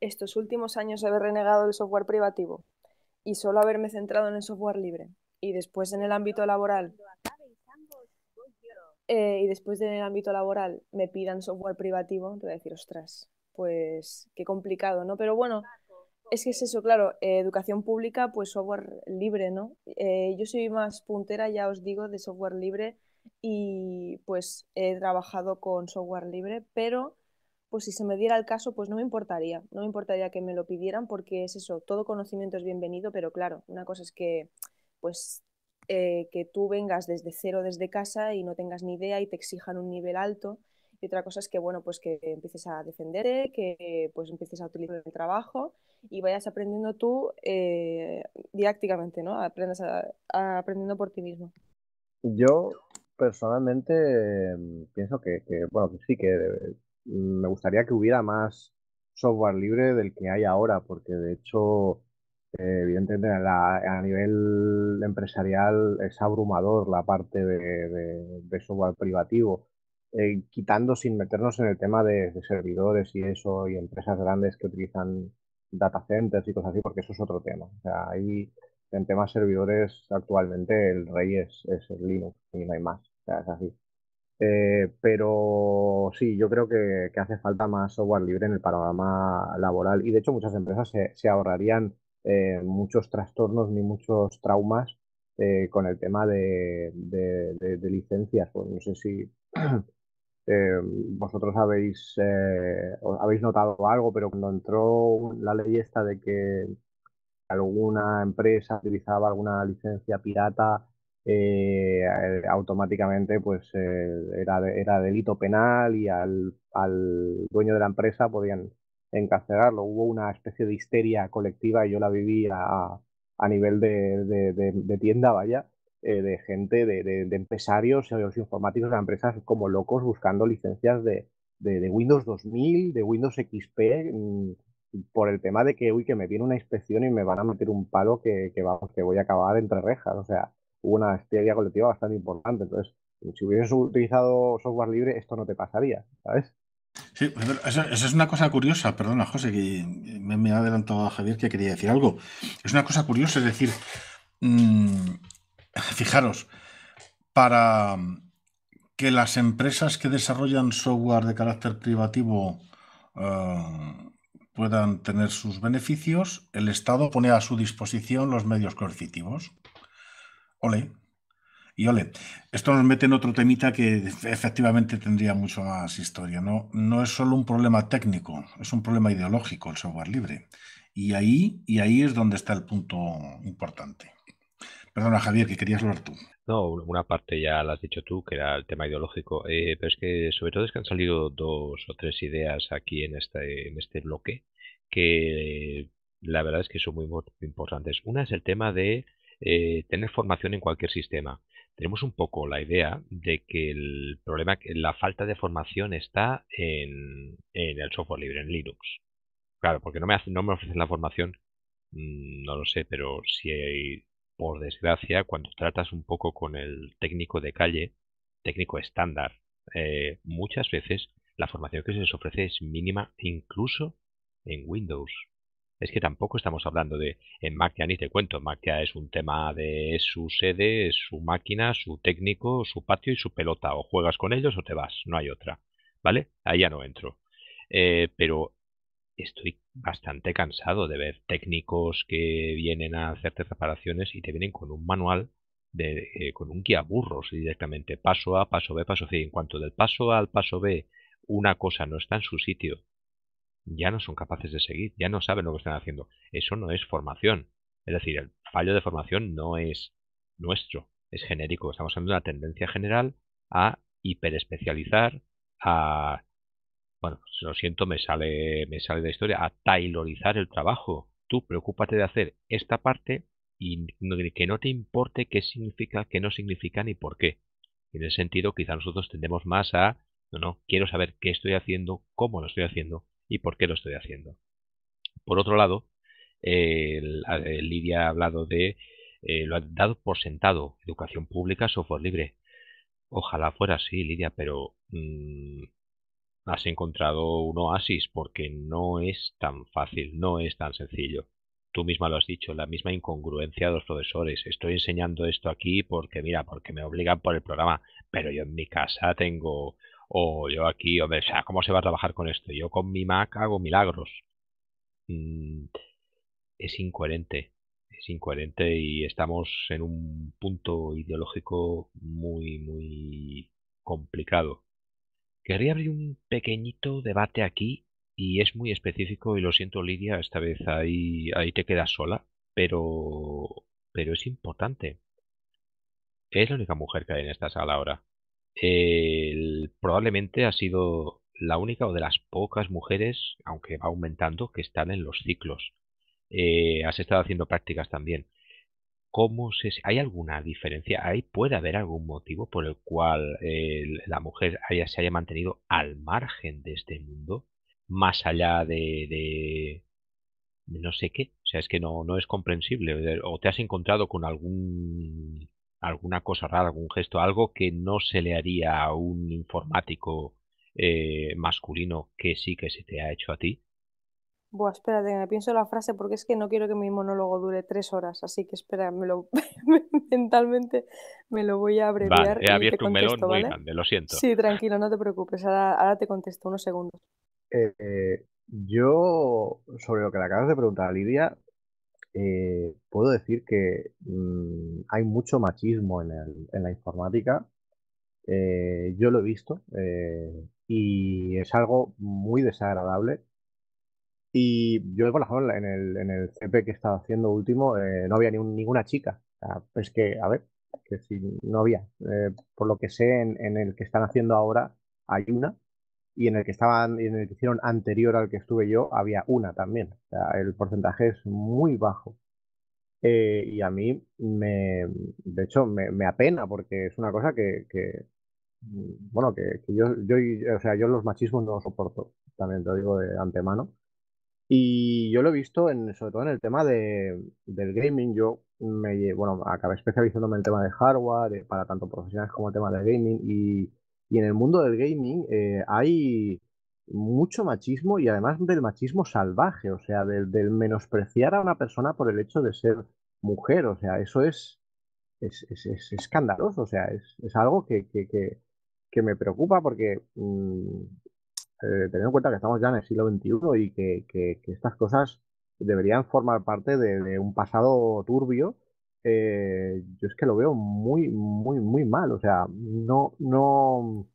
estos últimos años haber renegado del software privativo y solo haberme centrado en el software libre y después en el ámbito laboral eh, y después en el ámbito laboral me pidan software privativo, te voy a decir, ostras, pues qué complicado, ¿no? Pero bueno, es que es eso, claro, eh, educación pública, pues software libre, ¿no? Eh, yo soy más puntera, ya os digo, de software libre y pues he trabajado con software libre, pero pues si se me diera el caso, pues no me importaría, no me importaría que me lo pidieran porque es eso, todo conocimiento es bienvenido, pero claro, una cosa es que pues eh, que tú vengas desde cero, desde casa y no tengas ni idea y te exijan un nivel alto y otra cosa es que, bueno, pues que empieces a defender, que pues empieces a utilizar el trabajo y vayas aprendiendo tú eh, didácticamente, ¿no? aprendiendo por ti mismo. Yo personalmente em, pienso que, bueno, sí, que me gustaría que hubiera más software libre del que hay ahora, porque de hecho, eh, evidentemente, a, nivel empresarial es abrumador la parte de software privativo. Eh, quitando sin meternos en el tema de, servidores y eso, y empresas grandes que utilizan data centers y cosas así, porque eso es otro tema. O sea, ahí en temas servidores actualmente el rey es, es el Linux y no hay más. O sea, es así. Eh, pero sí, yo creo que, hace falta más software libre en el panorama laboral y de hecho muchas empresas se, ahorrarían eh, muchos trastornos ni muchos traumas con el tema de, de licencias. Pues no sé si Em, vosotros habéis, eh, habéis notado algo, pero cuando entró la ley esta de que alguna empresa utilizaba alguna licencia pirata, eh, eh, automáticamente pues era, era delito penal y al, dueño de la empresa podían encarcelarlo. Hubo una especie de histeria colectiva y yo la viví a, nivel de tienda, vaya, eh, de gente, de, empresarios, de eh, los informáticos de empresas como locos buscando licencias de, Windows 2000, de Windows XP, mm, por el tema de que, uy, que me viene una inspección y me van a meter un palo que, que voy a acabar entre rejas. O sea, hubo una histeria colectiva bastante importante. Entonces, si hubiese utilizado software libre, esto no te pasaría, ¿sabes? Sí, eso, es una cosa curiosa, perdona José, que me, ha adelantado a Javier que quería decir algo. Es una cosa curiosa, es decir, mm, Fijaros, para mm, que las empresas que desarrollan software de carácter privativo eh, puedan tener sus beneficios, el Estado pone a su disposición los medios coercitivos. Ole. Y ole, esto nos mete en otro temita que efectivamente tendría mucho más historia. No, no es solo un problema técnico, es un problema ideológico el software libre. Y ahí, y ahí es donde está el punto importante. Perdona, Javier, que querías hablar tú. No, una parte ya la has dicho tú, que era el tema ideológico, eh, pero es que sobre todo es que han salido dos o tres ideas aquí en este, en este bloque que la verdad es que son muy, importantes. Una es el tema de eh, tener formación en cualquier sistema. Tenemos un poco la idea de que el problema, la falta de formación está en, el software libre, en Linux. Claro, porque no me, no me ofrecen la formación, mm, no lo sé, pero si hay, por desgracia, cuando tratas un poco con el técnico de calle, técnico estándar, eh, muchas veces la formación que se les ofrece es mínima, incluso en Windows. Es que tampoco estamos hablando de en Mac ni te cuento. Mac es un tema de su sede, su máquina, su técnico, su patio y su pelota. O juegas con ellos o te vas, no hay otra. ¿Vale? Ahí ya no entro. Eh, pero estoy bastante cansado de ver técnicos que vienen a hacerte reparaciones y te vienen con un manual de, eh, con un guía burros directamente, paso A, paso B, paso C. En cuanto del paso A al paso B una cosa no está en su sitio, ya no son capaces de seguir, ya no saben lo que están haciendo. Eso no es formación. Es decir, el fallo de formación no es nuestro, es genérico. Estamos hablando de una tendencia general a hiperespecializar, a bueno, lo siento, me sale, me sale de la historia, a tailorizar el trabajo. Tú preocúpate de hacer esta parte y que no te importe qué significa, qué no significa ni por qué. En el sentido, quizá nosotros tendemos más a, no, no, quiero saber qué estoy haciendo, cómo lo estoy haciendo y por qué lo estoy haciendo. Por otro lado, Lidia ha hablado de, eh, lo ha dado por sentado, educación pública, software libre. Ojalá fuera así, Lidia, pero mm, has encontrado un oasis porque no es tan fácil, no es tan sencillo. Tú misma lo has dicho, la misma incongruencia de los profesores. Estoy enseñando esto aquí porque, mira, porque me obligan por el programa, pero yo en mi casa tengo, o yo aquí, o, o sea, ¿cómo se va a trabajar con esto? Yo con mi Mac hago milagros. Mm, es incoherente, es incoherente y estamos en un punto ideológico muy, muy complicado Querría abrir un pequeñito debate aquí y es muy específico y lo siento Lidia, esta vez ahí, ahí te quedas sola, pero, pero es importante. Es la única mujer que hay en esta sala ahora. probablemente ha sido la única o de las pocas mujeres, aunque va aumentando, que están en los ciclos. Eh, has estado haciendo prácticas también cómo hay alguna diferencia ahí puede haber algún motivo por el cual eh, la mujer haya, se haya mantenido al margen de este mundo más allá de, de, no sé qué o sea es que no no es comprensible o te has encontrado con algún alguna cosa rara algún gesto algo que no se le haría a un informático eh, masculino que sí que se te ha hecho a ti bueno, espérate, me pienso la frase porque es que no quiero que mi monólogo dure tres horas, así que espera, lo, mentalmente me lo voy a abreviar. he abierto un melón muy grande, lo siento. Sí, tranquilo, no te preocupes, ahora, te contesto unos segundos. Eh, yo, sobre lo que le acabas de preguntar a Lidia, eh, puedo decir que mm, hay mucho machismo en, en la informática. Eh, yo lo he visto y es algo muy desagradable y yo, de ejemplo, en el, en el CP que estaba haciendo último, eh, no había ni ninguna chica. es que, a ver, que si no había. Eh, por lo que sé, en, el que están haciendo ahora hay una. Y en el que estaban, en el hicieron anterior al que estuve yo, había una también. el porcentaje es muy bajo. Eh, y a mí, me, de hecho, me, apena porque es una cosa que, bueno, que, yo, o sea, yo los machismos no soporto, también te lo digo de antemano. Y yo lo he visto en, sobre todo en el tema del gaming. Yo me bueno, acabé especializándome en el tema de hardware, eh, para tanto profesionales como el tema del gaming. Y, en el mundo del gaming eh, hay mucho machismo y además del machismo salvaje, o sea, del, menospreciar a una persona por el hecho de ser mujer. O sea, eso es, es, escandaloso. O sea, es, algo que, me preocupa porque mm, eh, teniendo en cuenta que estamos ya en el siglo XXI y que, estas cosas deberían formar parte de, un pasado turbio, eh, yo es que lo veo muy, muy, muy mal. O sea, no, no.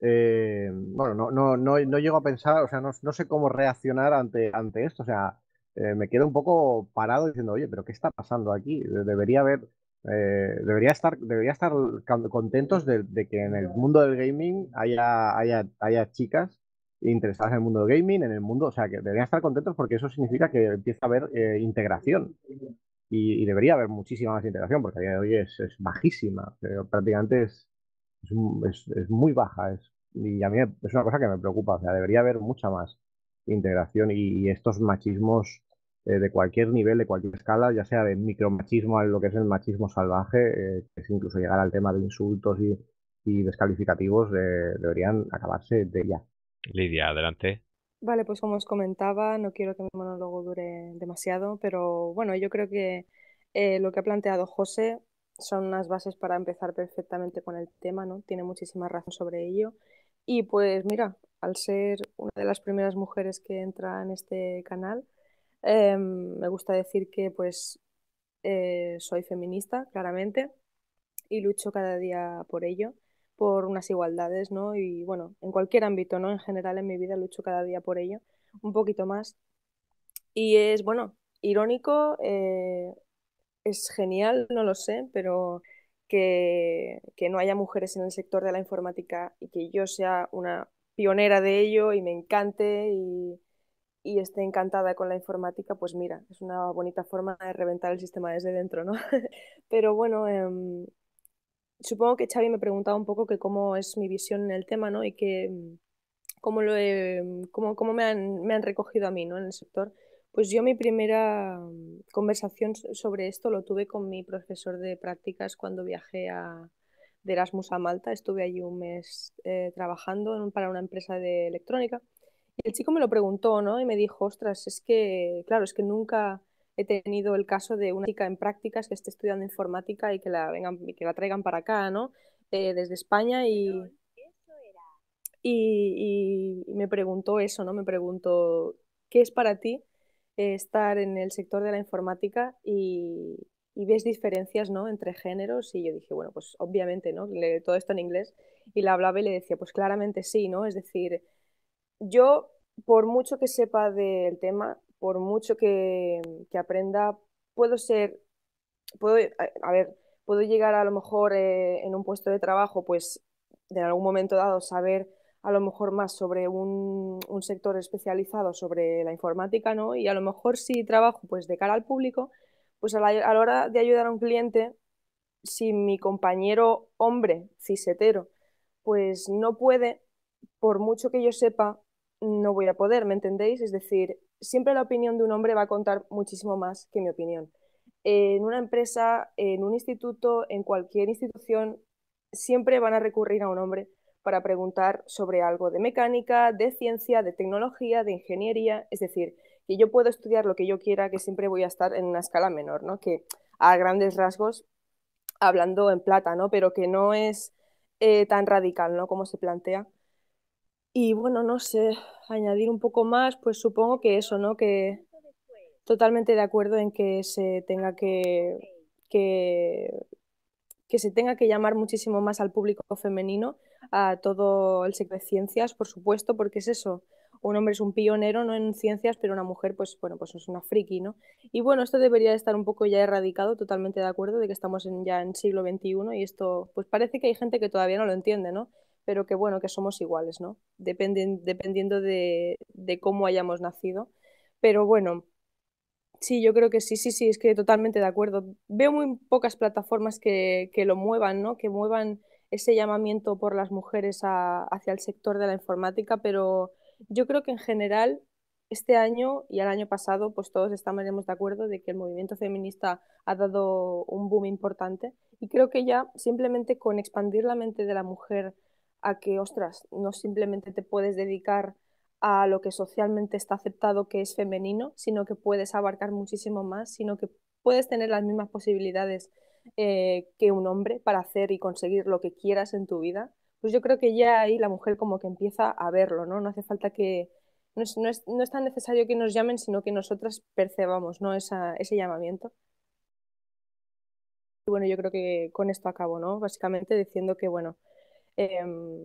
Eh, bueno, no, no, no, no, llego a pensar, o sea, no, sé cómo reaccionar ante, ante esto. O sea, me quedo un poco parado diciendo, oye, pero ¿qué está pasando aquí? Debería haber eh, debería estar, debería estar contentos de, que en el mundo del gaming haya, haya, chicas interesadas en el mundo del gaming, en el mundo, o sea, que deberían estar contentos porque eso significa que empieza a haber eh, integración. Y, debería haber muchísima más integración porque a día de hoy es, es bajísima, pero prácticamente es, muy baja. Es, y a mí es una cosa que me preocupa, o sea, debería haber mucha más integración y estos machismos eh, de cualquier nivel, de cualquier escala, ya sea de micromachismo a lo que es el machismo salvaje, eh, que es incluso llegar al tema de insultos y, descalificativos, eh, deberían acabarse de ya. Lidia, adelante. Vale, pues como os comentaba, no quiero que mi monólogo dure demasiado, pero bueno, yo creo que lo que ha planteado José son unas bases para empezar perfectamente con el tema, ¿no? Tiene muchísima razón sobre ello. Y pues mira, al ser una de las primeras mujeres que entra en este canal, Em, me gusta decir que pues eh, soy feminista, claramente, y lucho cada día por ello, por unas igualdades, ¿no? Y bueno, en cualquier ámbito, ¿no? En general en mi vida lucho cada día por ello, un poquito más. Y es, bueno, irónico, eh, es genial, no lo sé, pero que, que, no haya mujeres en el sector de la informática y que yo sea una pionera de ello y me encante y, y esté encantada con la informática, pues mira, es una bonita forma de reventar el sistema desde dentro, ¿no? Pero bueno, em, supongo que Xavi me preguntaba un poco que cómo es mi visión en el tema, ¿no? Y que mm, cómo, lo mm, me, han, me, han, recogido a mí, ¿no? En el sector. Pues yo mi primera mm, conversación sobre esto lo tuve con mi profesor de prácticas cuando viajé a, de Erasmus a Malta. Estuve allí un mes eh, trabajando para una empresa de electrónica el chico me lo preguntó, ¿no? Y me dijo, ostras, es que, claro, es que nunca he tenido el caso de una chica en prácticas que esté estudiando informática y que la, que la traigan para acá, ¿no? Eh, desde España y, y, me preguntó eso, ¿no? Me preguntó, ¿qué es para ti eh, estar en el sector de la informática y, ves diferencias ¿no? entre géneros y yo dije, bueno, pues obviamente, ¿no? todo esto en inglés y la hablaba y le decía, pues claramente sí, ¿no? Es decir, yo, por mucho que sepa del tema, por mucho que, aprenda, puedo ser, puedo, eh, a, ver, puedo llegar a lo mejor eh, en un puesto de trabajo, pues en algún momento dado saber a lo mejor más sobre un, sector especializado sobre la informática, ¿no? Y a lo mejor si trabajo pues de cara al público, pues a la, a la hora de ayudar a un cliente, si mi compañero hombre, cisetero, pues no puede, por mucho que yo sepa, no voy a poder, ¿me entendéis? Es decir, siempre la opinión de un hombre va a contar muchísimo más que mi opinión. En una empresa, en un instituto, en cualquier institución, siempre van a recurrir a un hombre para preguntar sobre algo de mecánica, de ciencia, de tecnología, de ingeniería. Es decir, que yo puedo estudiar lo que yo quiera, que siempre voy a estar en una escala menor, ¿no? Que a grandes rasgos, hablando en plata, ¿no? Pero que no es eh, tan radical, ¿no? Como se plantea. Y bueno, no sé, añadir un poco más, pues supongo que eso, ¿no? Que totalmente de acuerdo en que se tenga que, que, se tenga que llamar muchísimo más al público femenino, a todo el sector de ciencias, por supuesto, porque es eso. Un hombre es un pionero, ¿no? En ciencias, pero una mujer, pues bueno, pues es una friki, ¿no? Y bueno, esto debería estar un poco ya erradicado, totalmente de acuerdo, de que estamos en, ya en siglo XXI y esto, pues parece que hay gente que todavía no lo entiende, ¿no? pero que bueno, que somos iguales, ¿no? dependiendo de, cómo hayamos nacido. Pero bueno, sí, yo creo que sí, sí, sí, es que totalmente de acuerdo. Veo muy pocas plataformas que, lo muevan, ¿no? Que muevan ese llamamiento por las mujeres hacia el sector de la informática, pero yo creo que en general este año y el año pasado, pues todos estamos de acuerdo de que el movimiento feminista ha dado un boom importante y creo que ya simplemente con expandir la mente de la mujer a que, ostras, no simplemente te puedes dedicar a lo que socialmente está aceptado que es femenino, sino que puedes abarcar muchísimo más, sino que puedes tener las mismas posibilidades eh, que un hombre para hacer y conseguir lo que quieras en tu vida, pues yo creo que ya ahí la mujer como que empieza a verlo, ¿no? No hace falta que, no es, tan necesario que nos llamen, sino que nosotras percebamos, ¿no? Esa, ese llamamiento. Y bueno, yo creo que con esto acabo, ¿no? Básicamente diciendo que, bueno, Em,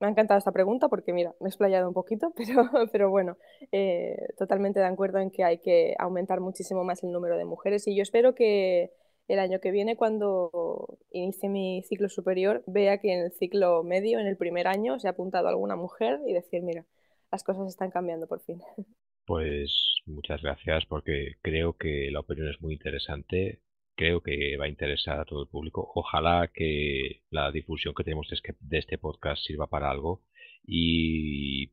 me ha encantado esta pregunta porque, mira, me he explayado un poquito, pero, pero bueno, eh, totalmente de acuerdo en que hay que aumentar muchísimo más el número de mujeres y yo espero que el año que viene, cuando inicie mi ciclo superior, vea que en el ciclo medio, en el primer año, se ha apuntado alguna mujer y decir, mira, las cosas están cambiando por fin. Pues muchas gracias porque creo que la opinión es muy interesante creo que va a interesar a todo el público. Ojalá que la difusión que tenemos este, de este podcast sirva para algo y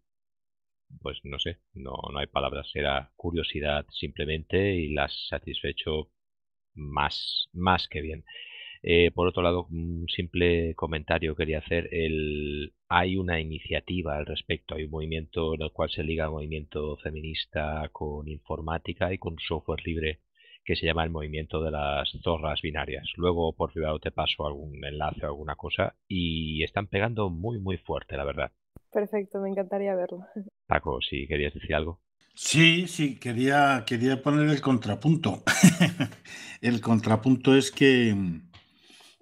pues no sé, no, no hay palabras, era curiosidad simplemente y las satisfecho más, más que bien. Eh, por otro lado, un simple comentario quería hacer. El, hay una iniciativa al respecto, hay un movimiento en el cual se liga el movimiento feminista con informática y con software libre que se llama el movimiento de las zorras binarias. Luego por privado te paso algún enlace o alguna cosa y están pegando muy muy fuerte, la verdad. Perfecto, me encantaría verlo. Paco, si querías decir algo. Sí, sí, quería, quería poner el contrapunto. el contrapunto es que,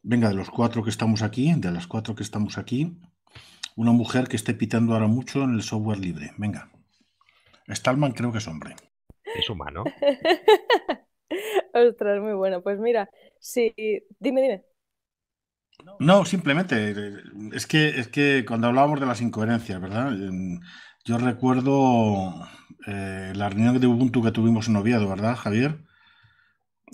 venga, de los cuatro que estamos aquí, de las cuatro que estamos aquí, una mujer que esté pitando ahora mucho en el software libre. Venga. Stallman creo que es hombre. Es humano. Ostras, muy bueno. Pues mira, sí, dime, dime. No, simplemente, es que, es que cuando hablábamos de las incoherencias, ¿verdad? Em, yo recuerdo eh, la reunión de Ubuntu que tuvimos en Oviedo, ¿verdad, Javier?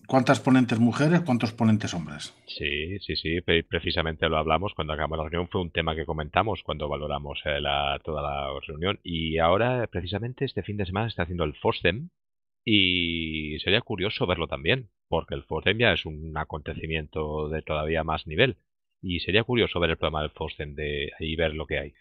¿Cuántas ponentes mujeres, cuántos ponentes hombres? Sí, sí, sí, precisamente lo hablamos cuando acabamos la reunión, fue un tema que comentamos cuando valoramos eh, toda la reunión y ahora precisamente este fin de semana está haciendo el FOSDEM, y sería curioso verlo también, porque el Force ya es un acontecimiento de todavía más nivel. Y sería curioso ver el programa del Forsten de, y ver lo que hay.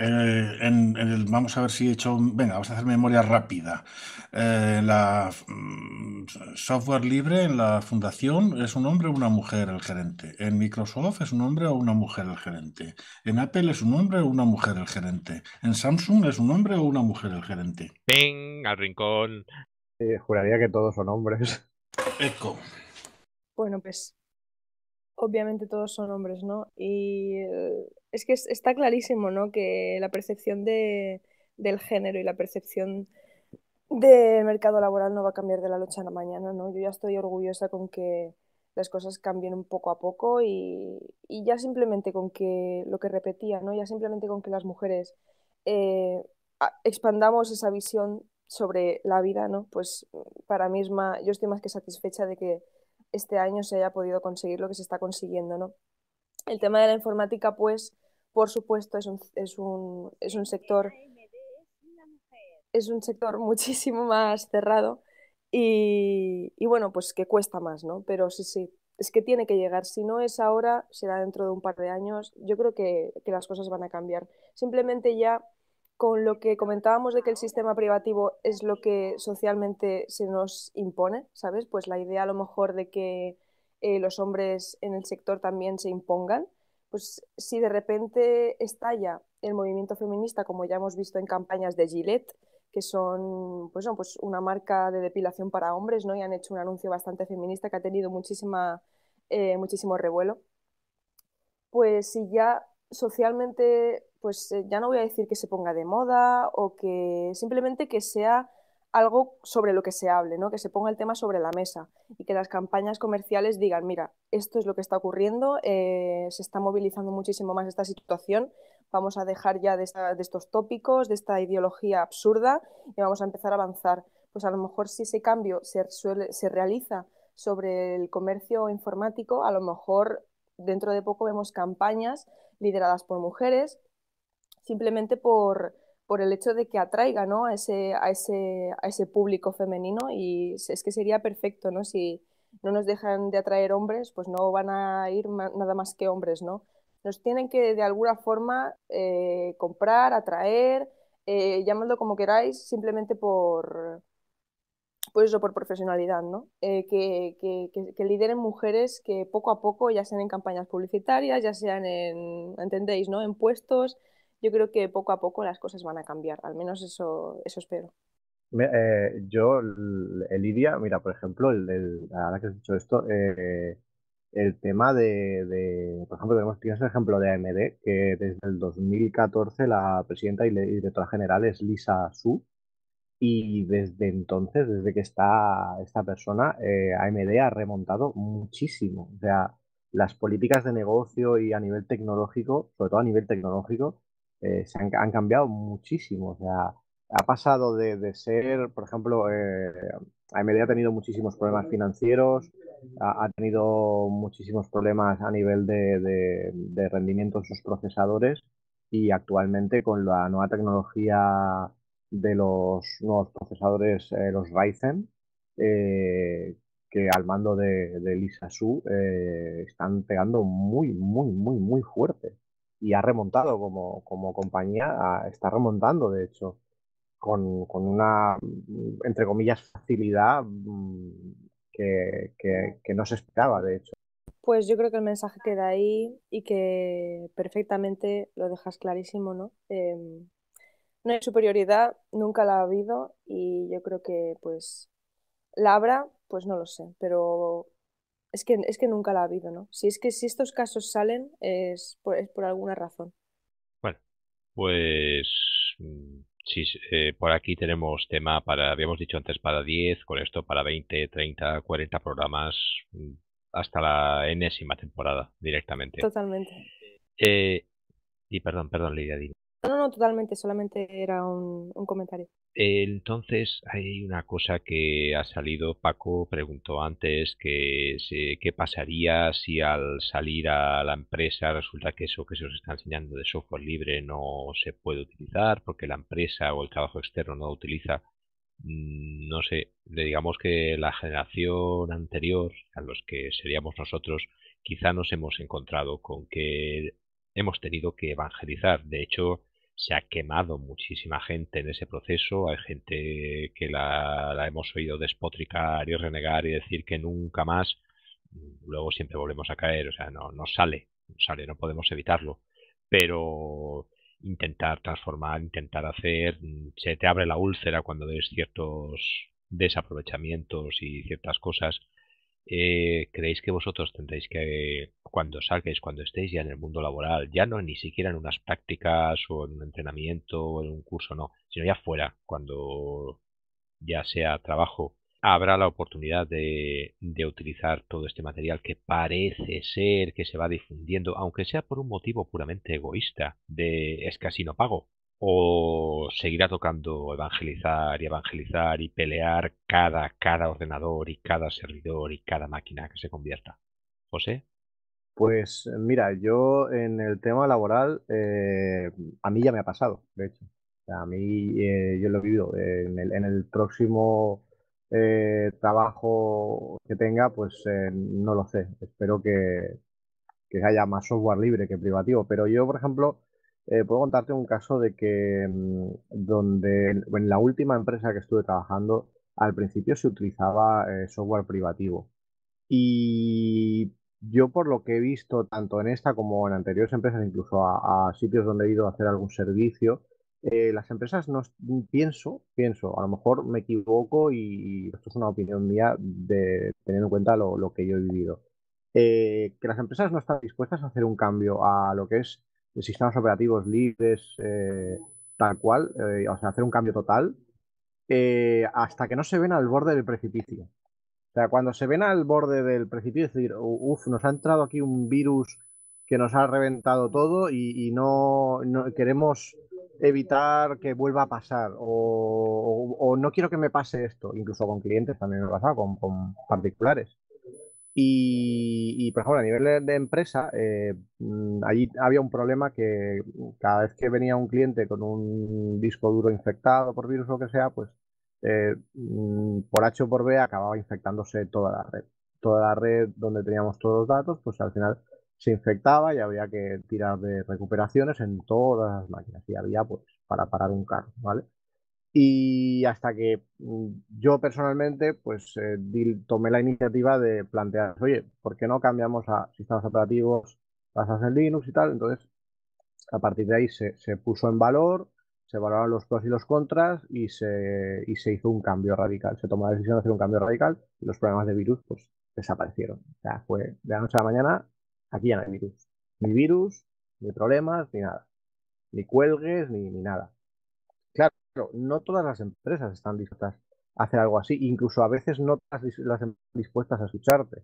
Eh, en, el, vamos a ver si he hecho. Venga, vamos a hacer memoria rápida. Eh, la mm, software libre en la fundación es un hombre o una mujer el gerente. En Microsoft es un hombre o una mujer el gerente. En Apple es un hombre o una mujer el gerente. En Samsung es un hombre o una mujer el gerente. Ping, al rincón. Eh, juraría que todos son hombres. Bueno, pues obviamente todos son hombres, ¿no? Y eh, es que está clarísimo, ¿no? Que la percepción del género y la percepción del mercado laboral no va a cambiar de la noche a la mañana, ¿no? Yo ya estoy orgullosa con que las cosas cambien un poco a poco y, ya simplemente con que lo que repetía, ¿no? Ya simplemente con que las mujeres eh, expandamos esa visión sobre la vida, ¿no? Pues mm, para mí es yo estoy más que satisfecha de que este año se haya podido conseguir lo que se está consiguiendo, ¿no? El tema de la informática, pues, por supuesto, es un, es un, sector es un sector muchísimo más cerrado y, bueno, pues que cuesta más, ¿no? Pero sí, sí, es que tiene que llegar. Si no es ahora, será dentro de un par de años. Yo creo que, que las cosas van a cambiar. Simplemente ya con lo que comentábamos de que el sistema privativo es lo que socialmente se nos impone, ¿sabes? Pues la idea a lo mejor de que eh, los hombres en el sector también se impongan, pues si de repente estalla el movimiento feminista, como ya hemos visto en campañas de Gillette, que son pues, pues una marca de depilación para hombres, ¿no? Y han hecho un anuncio bastante feminista que ha tenido muchísima, eh, muchísimo revuelo. Pues si ya socialmente pues eh, ya no voy a decir que se ponga de moda o que simplemente que sea algo sobre lo que se hable, que se ponga el tema sobre la mesa y que las campañas comerciales digan, mira, esto es lo que está ocurriendo, eh, se está movilizando muchísimo más esta situación, vamos a dejar ya de, estos tópicos, de esta ideología absurda y vamos a empezar a avanzar. Pues a lo mejor si ese cambio se realiza sobre el comercio informático, a lo mejor dentro de poco vemos campañas lideradas por mujeres simplemente por, el hecho de que atraiga a, ese, a, ese, público femenino y es que sería perfecto, ¿no? Si no nos dejan de atraer hombres, pues no van a ir nada más que hombres, ¿no? Nos tienen que de alguna forma eh, comprar, atraer, eh, llamadlo como queráis, simplemente por, pues por profesionalidad, ¿no? Eh, que, que, lideren mujeres que poco a poco, ya sean en campañas publicitarias, ya sean en, ¿entendéis, no? En puestos, yo creo que poco a poco las cosas van a cambiar, al menos eso, eso espero. Eh, yo, Elidia, mira, por ejemplo, el, ahora que has dicho esto, eh, el tema de, por ejemplo, tenemos, tienes el ejemplo de AMD, que desde el 2014 la presidenta y, directora general es Lisa Su, y desde entonces, desde que está esta persona, eh, AMD ha remontado muchísimo. O sea, las políticas de negocio y a nivel tecnológico, sobre todo a nivel tecnológico, eh, se han, cambiado muchísimo. ha pasado de, ser, por ejemplo, eh, AMD ha tenido muchísimos problemas financieros, ha, tenido muchísimos problemas a nivel de, rendimiento de, rendimiento sus procesadores y actualmente con la nueva tecnología de los nuevos procesadores, eh, los Ryzen, eh, que al mando de, Lisa Su están pegando muy, muy, muy, muy fuerte y ha remontado como, como compañía, está remontando de hecho, con, una, mm, entre comillas, facilidad mm, que, no se esperaba de hecho. Pues yo creo que el mensaje queda ahí y que perfectamente lo dejas clarísimo, ¿no? Em, no hay superioridad, nunca la ha habido y yo creo que pues la habrá, pues no lo sé, pero es que, es que nunca la ha habido, ¿no? Si es que si estos casos salen, es por, alguna razón. Bueno, pues mm, sí, eh, por aquí tenemos tema para, habíamos dicho antes para 10, con esto para 20, 30, 40 programas, mm, hasta la enésima temporada directamente. Totalmente. Eh, y perdón, perdón, Lidia, dime. No, no, totalmente, solamente era un, comentario. Entonces, hay una cosa que ha salido, Paco preguntó antes, que qué pasaría si al salir a la empresa resulta que eso que se os está enseñando de software libre no se puede utilizar porque la empresa o el trabajo externo no lo utiliza. Mm, no sé, digamos que la generación anterior, a los que seríamos nosotros, quizá nos hemos encontrado con que hemos tenido que evangelizar. De hecho, se ha quemado muchísima gente en ese proceso, hay gente que la, la hemos oído despotricar y renegar y decir que nunca más, mm, luego siempre volvemos a caer, o sea, no, sale, no sale, no podemos evitarlo, pero intentar transformar, intentar hacer, mm, se te abre la úlcera cuando ves ciertos desaprovechamientos y ciertas cosas eh, creéis que vosotros tendréis que, cuando salgáis, cuando estéis ya en el mundo laboral, ya no ni siquiera en unas prácticas o en un entrenamiento o en un curso, no, sino ya fuera, cuando ya sea trabajo, habrá la oportunidad de, de utilizar todo este material que parece ser que se va difundiendo, aunque sea por un motivo puramente egoísta, de es casi no pago, o seguirá tocando evangelizar y evangelizar y pelear cada, cada ordenador y cada servidor y cada máquina que se convierta? José. Pues eh, mira, yo en el tema laboral, eh, a mí ya me ha pasado, de hecho. A mí eh, yo lo he vivido. En el, próximo trabajo que tenga, pues no lo sé. Espero que haya más software libre que privativo. Pero yo, por ejemplo, eh, puedo contarte un caso de que mm, donde en la última empresa que estuve trabajando, al principio se utilizaba eh, software privativo. Y yo por lo que he visto, tanto en esta como en anteriores empresas, incluso a, sitios donde he ido a hacer algún servicio, eh, las empresas no mm, pienso, pienso, a lo mejor me equivoco y, esto es una opinión mía de, teniendo en cuenta lo, lo que yo he vivido. que las empresas no están dispuestas a hacer un cambio a lo que es sistemas operativos libres, eh, tal cual, eh, o sea, hacer un cambio total, eh, hasta que no se ven al borde del precipicio. O sea, cuando se ven al borde del precipicio, es decir, uff, nos ha entrado aquí un virus que nos ha reventado todo y, no, queremos evitar que vuelva a pasar o, no quiero que me pase esto, incluso con clientes también me ha pasado, con particulares. Y, por ejemplo, a nivel de, empresa, eh, mm, allí había un problema que cada vez que venía un cliente con un disco duro infectado por virus o lo que sea, pues eh, mm, por H o por B acababa infectándose toda la red. Toda la red donde teníamos todos los datos, pues al final se infectaba y había que tirar de recuperaciones en todas las máquinas y había pues para parar un carro, ¿vale? Y hasta que mm, yo personalmente pues eh, tomé la iniciativa de plantear, oye, ¿por qué no cambiamos a sistemas operativos basados en Linux y tal? Entonces, a partir de ahí se, se puso en valor, se valoraron los pros y los contras y se, y se hizo un cambio radical. Se tomó la decisión de hacer un cambio radical y los problemas de virus pues desaparecieron. O sea, fue de la noche a la mañana, aquí ya no hay virus. Ni virus, ni problemas, ni nada. Ni cuelgues, ni, ni nada no todas las empresas están dispuestas a hacer algo así, incluso a veces no todas las em-, dispuestas a escucharte,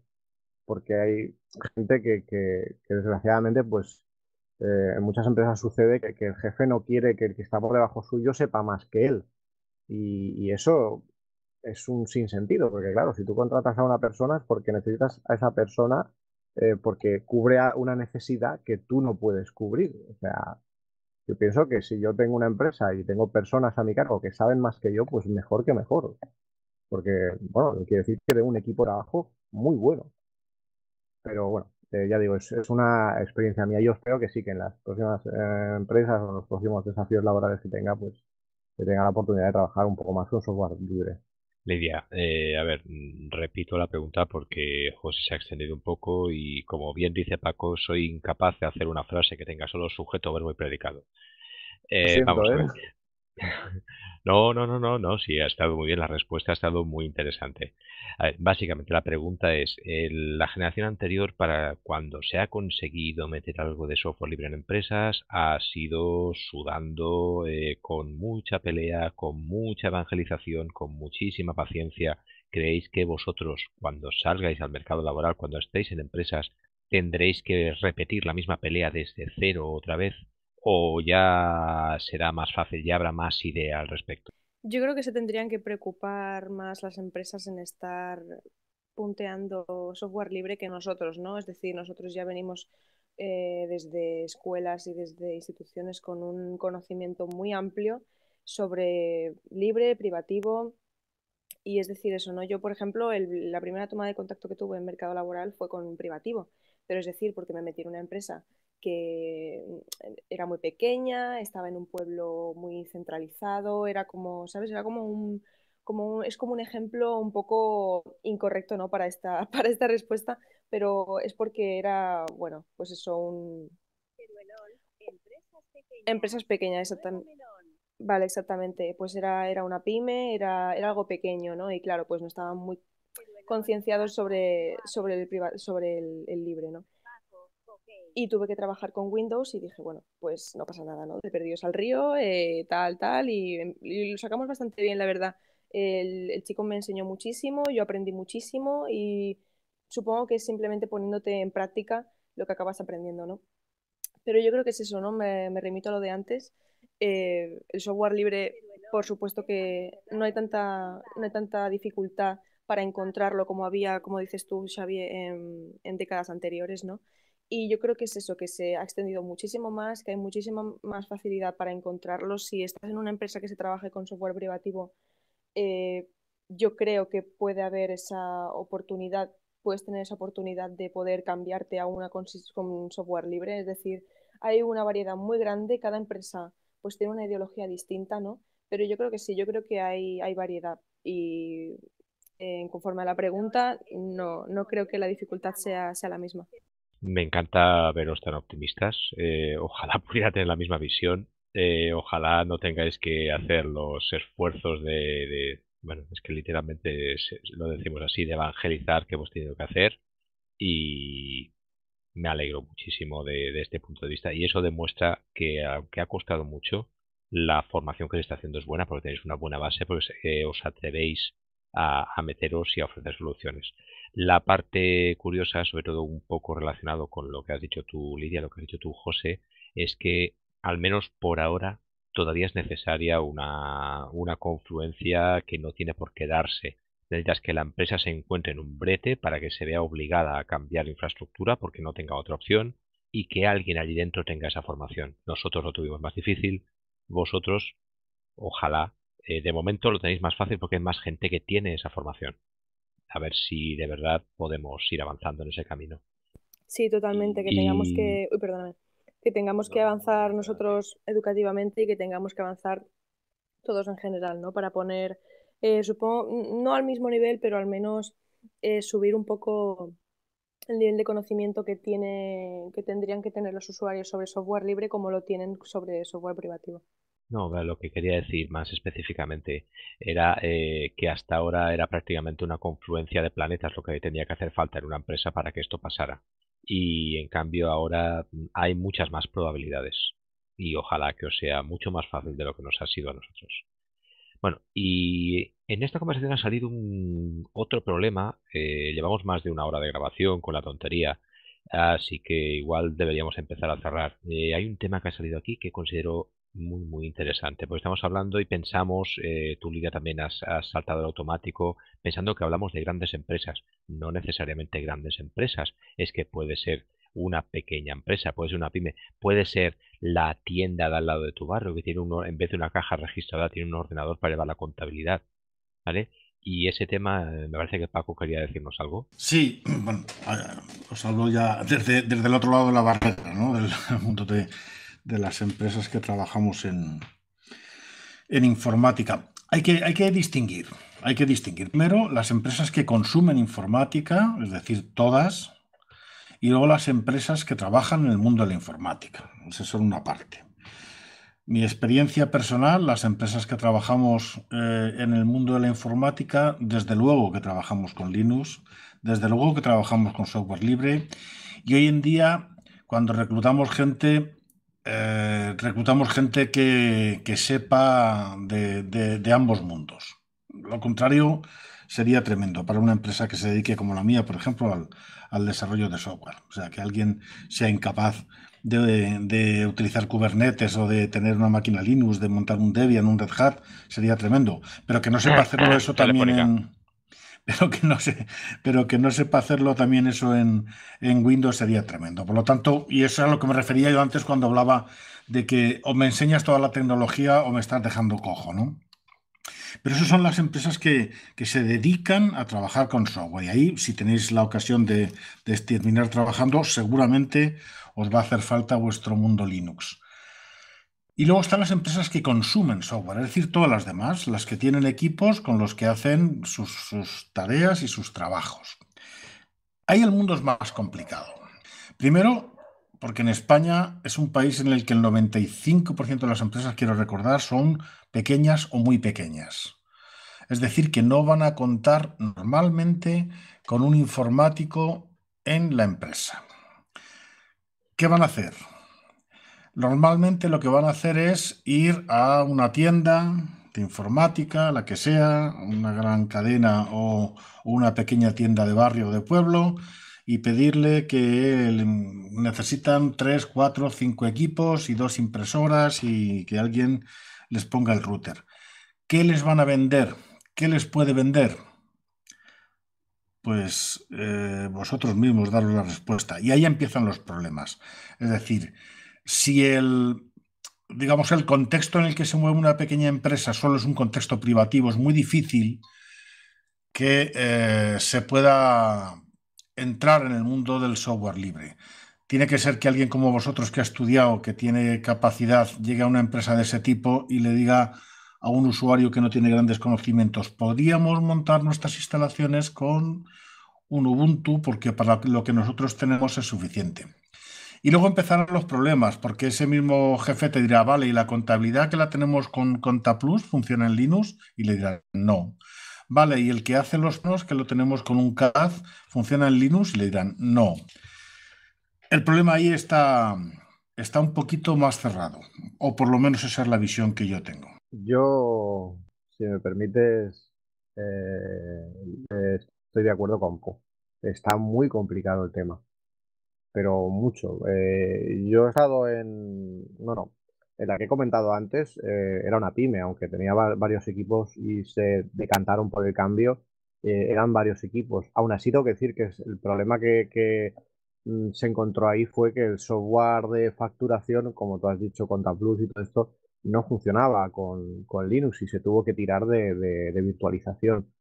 porque hay gente que, que, desgraciadamente, pues eh, en muchas empresas sucede que, el jefe no quiere que el que está por debajo suyo sepa más que él. Y, eso es un sinsentido, porque claro, si tú contratas a una persona es porque necesitas a esa persona eh, porque cubre una necesidad que tú no puedes cubrir. O sea, yo pienso que si yo tengo una empresa y tengo personas a mi cargo que saben más que yo, pues mejor que mejor. Porque, bueno, quiere decir que de un equipo de trabajo muy bueno. Pero bueno, eh, ya digo, es, una experiencia mía. Yo espero que sí, que en las próximas eh, empresas o los próximos desafíos laborales que tenga, pues que tenga la oportunidad de trabajar un poco más con software libre. Lidia, eh, a ver, mm, repito la pregunta porque José se ha extendido un poco y como bien dice Paco, soy incapaz de hacer una frase que tenga solo sujeto, verbo y predicado. Eh, vamos a ¿eh? ver. No, no, no, no, no, sí, ha estado muy bien, la respuesta ha estado muy interesante. básicamente la pregunta es, eh, la generación anterior para cuando se ha conseguido meter algo de software libre en empresas ha sido sudando eh, con mucha pelea, con mucha evangelización, con muchísima paciencia. ¿Creéis que vosotros cuando salgáis al mercado laboral, cuando estéis en empresas, tendréis que repetir la misma pelea desde cero otra vez? o ya será más fácil, ya habrá más idea al respecto? Yo creo que se tendrían que preocupar más las empresas en estar punteando software libre que nosotros, ¿no? Es decir, nosotros ya venimos eh, desde escuelas y desde instituciones con un conocimiento muy amplio sobre libre, privativo, y es decir, eso, ¿no? Yo, por ejemplo, la primera toma de contacto que tuve en mercado laboral fue con privativo, pero es decir, porque me metí en una empresa que mm, era muy pequeña, estaba en un pueblo muy centralizado, era como, ¿sabes? Era como un, como es como un ejemplo un poco incorrecto, ¿no? Para esta, para esta respuesta, pero es porque era, bueno, pues eso, un... empresas pequeñas. Empresas pequeñas, exactamente. Vale, exactamente. Pues era, era una pyme, era, era algo pequeño, ¿no? Y claro, pues no estaban muy concienciados sobre, sobre, el, sobre el libre, ¿no? y tuve que trabajar con Windows y dije, bueno, pues no pasa nada, ¿no? De perdidos al río, eh, tal, tal, em, y, lo sacamos bastante bien, la verdad. El, chico me enseñó muchísimo, yo aprendí muchísimo y supongo que es simplemente poniéndote en práctica lo que acabas aprendiendo, ¿no? Pero yo creo que es eso, ¿no? Me, remito a lo de antes. Eh, el software libre, por supuesto que no hay tanta, tanta dificultad para encontrarlo como había, como dices tú, Xavier, en décadas anteriores, ¿no? Y yo creo que es eso, que se ha extendido muchísimo más, que hay muchísima más facilidad para encontrarlo. Si estás en una empresa que se trabaje con software privativo, eh, yo creo que puede haber esa oportunidad, puedes tener esa oportunidad de poder cambiarte a una con, software libre. Es decir, hay una variedad muy grande, cada empresa pues tiene una ideología distinta, ¿no? Pero yo creo que sí, yo creo que hay, hay variedad y eh, conforme a la pregunta, no, no creo que la dificultad sea, sea la misma. Me encanta veros tan optimistas. Eh, ojalá pudiera tener la misma visión. Eh, ojalá no tengáis que hacer los esfuerzos de, bueno, es que literalmente lo decimos así, de evangelizar que hemos tenido que hacer. Y me alegro muchísimo de, este punto de vista. Y eso demuestra que, aunque ha costado mucho, la formación que se está haciendo es buena, porque tenéis una buena base, porque eh, os atrevéis a, meteros y a ofrecer soluciones. La parte curiosa, sobre todo un poco relacionado con lo que has dicho tú, Lidia, lo que has dicho tú, José, es que al menos por ahora todavía es necesaria una, una confluencia que no tiene por qué darse. Necesitas que la empresa se encuentre en un brete para que se vea obligada a cambiar infraestructura porque no tenga otra opción y que alguien allí dentro tenga esa formación. Nosotros lo tuvimos más difícil, vosotros ojalá eh, de momento lo tenéis más fácil porque hay más gente que tiene esa formación. A ver si de verdad podemos ir avanzando en ese camino. Sí, totalmente, que tengamos que... Uy, Que tengamos que avanzar nosotros educativamente y que tengamos que avanzar todos en general, ¿no? Para poner, eh, supongo, no al mismo nivel, pero al menos eh, subir un poco el nivel de conocimiento que, tiene, que tendrían que tener los usuarios sobre software libre como lo tienen sobre software privativo. No, lo que quería decir más específicamente era eh, que hasta ahora era prácticamente una confluencia de planetas lo que tenía que hacer falta en una empresa para que esto pasara. Y en cambio ahora hay muchas más probabilidades y ojalá que os sea mucho más fácil de lo que nos ha sido a nosotros. Bueno, y en esta conversación ha salido un otro problema. Eh, llevamos más de una hora de grabación con la tontería así que igual deberíamos empezar a cerrar. Eh, hay un tema que ha salido aquí que considero muy, muy interesante, porque estamos hablando y pensamos, eh, tú Lidia también has, saltado el automático, pensando que hablamos de grandes empresas, no necesariamente grandes empresas, es que puede ser una pequeña empresa, puede ser una pyme, puede ser la tienda de al lado de tu barrio que tiene uno, en vez de una caja registrada tiene un ordenador para llevar la contabilidad, ¿vale? Y ese tema, eh, me parece que Paco quería decirnos algo. Sí, bueno, os hablo ya desde, el otro lado de la barrera, ¿no? Del punto de, de las empresas que trabajamos en, en informática. Hay que, hay que distinguir, hay que distinguir primero las empresas que consumen informática, es decir, todas, y luego las empresas que trabajan en el mundo de la informática. Esa es solo una parte. Mi experiencia personal, las empresas que trabajamos eh, en el mundo de la informática, desde luego que trabajamos con Linux, desde luego que trabajamos con software libre y hoy en día cuando reclutamos gente eh, reclutamos gente que, sepa de, ambos mundos. Lo contrario sería tremendo para una empresa que se dedique, como la mía, por ejemplo, al, desarrollo de software. O sea, que alguien sea incapaz de, de, utilizar Kubernetes o de tener una máquina Linux, de montar un Debian, un Red Hat, sería tremendo. Pero que no sepa hacerlo eso también en... pero que no, sé, pero que no sepa hacerlo también eso en, en Windows sería tremendo. Por lo tanto, y eso es a lo que me refería yo antes cuando hablaba de que o me enseñas toda la tecnología o me estás dejando cojo, ¿no? Pero esas son las empresas que, se dedican a trabajar con software. Y ahí, si tenéis la ocasión de, de, terminar trabajando, seguramente os va a hacer falta vuestro mundo Linux. Y luego están las empresas que consumen software, es decir, todas las demás, las que tienen equipos con los que hacen sus, tareas y sus trabajos. Ahí el mundo es más complicado. Primero, porque en España es un país en el que el 95% de las empresas, quiero recordar, son pequeñas o muy pequeñas. Es decir, que no van a contar normalmente con un informático en la empresa. ¿Qué van a hacer? Normalmente lo que van a hacer es ir a una tienda de informática, la que sea, una gran cadena o una pequeña tienda de barrio o de pueblo, y pedirle que necesitan tres, cuatro, cinco equipos y dos impresoras y que alguien les ponga el router. ¿Qué les van a vender? ¿Qué les puede vender? Pues eh, vosotros mismos daros la respuesta. Y ahí empiezan los problemas. Es decir, si el digamos el contexto en el que se mueve una pequeña empresa solo es un contexto privativo, es muy difícil que eh, se pueda entrar en el mundo del software libre. Tiene que ser que alguien como vosotros que ha estudiado, que tiene capacidad, llegue a una empresa de ese tipo y le diga a un usuario que no tiene grandes conocimientos, podríamos montar nuestras instalaciones con un Ubuntu porque para lo que nosotros tenemos es suficiente. Y luego empezaron los problemas, porque ese mismo jefe te dirá, vale, ¿y la contabilidad que la tenemos con ContaPlus funciona en Linux? Y le dirán, no. Vale, ¿y el que hace los nos que lo tenemos con un CAD funciona en Linux? Y le dirán, no. El problema ahí está, está un poquito más cerrado, o por lo menos esa es la visión que yo tengo. Yo, si me permites, eh, estoy de acuerdo con Po. Está muy complicado el tema pero mucho. Eh, yo he estado en, No, no. en la que he comentado antes, eh, era una pyme, aunque tenía varios equipos y se decantaron por el cambio, eh, eran varios equipos. Aún así, tengo que decir que el problema que, mm, se encontró ahí fue que el software de facturación, como tú has dicho, ContaPlus y todo esto, no funcionaba con, con Linux y se tuvo que tirar de, de virtualización.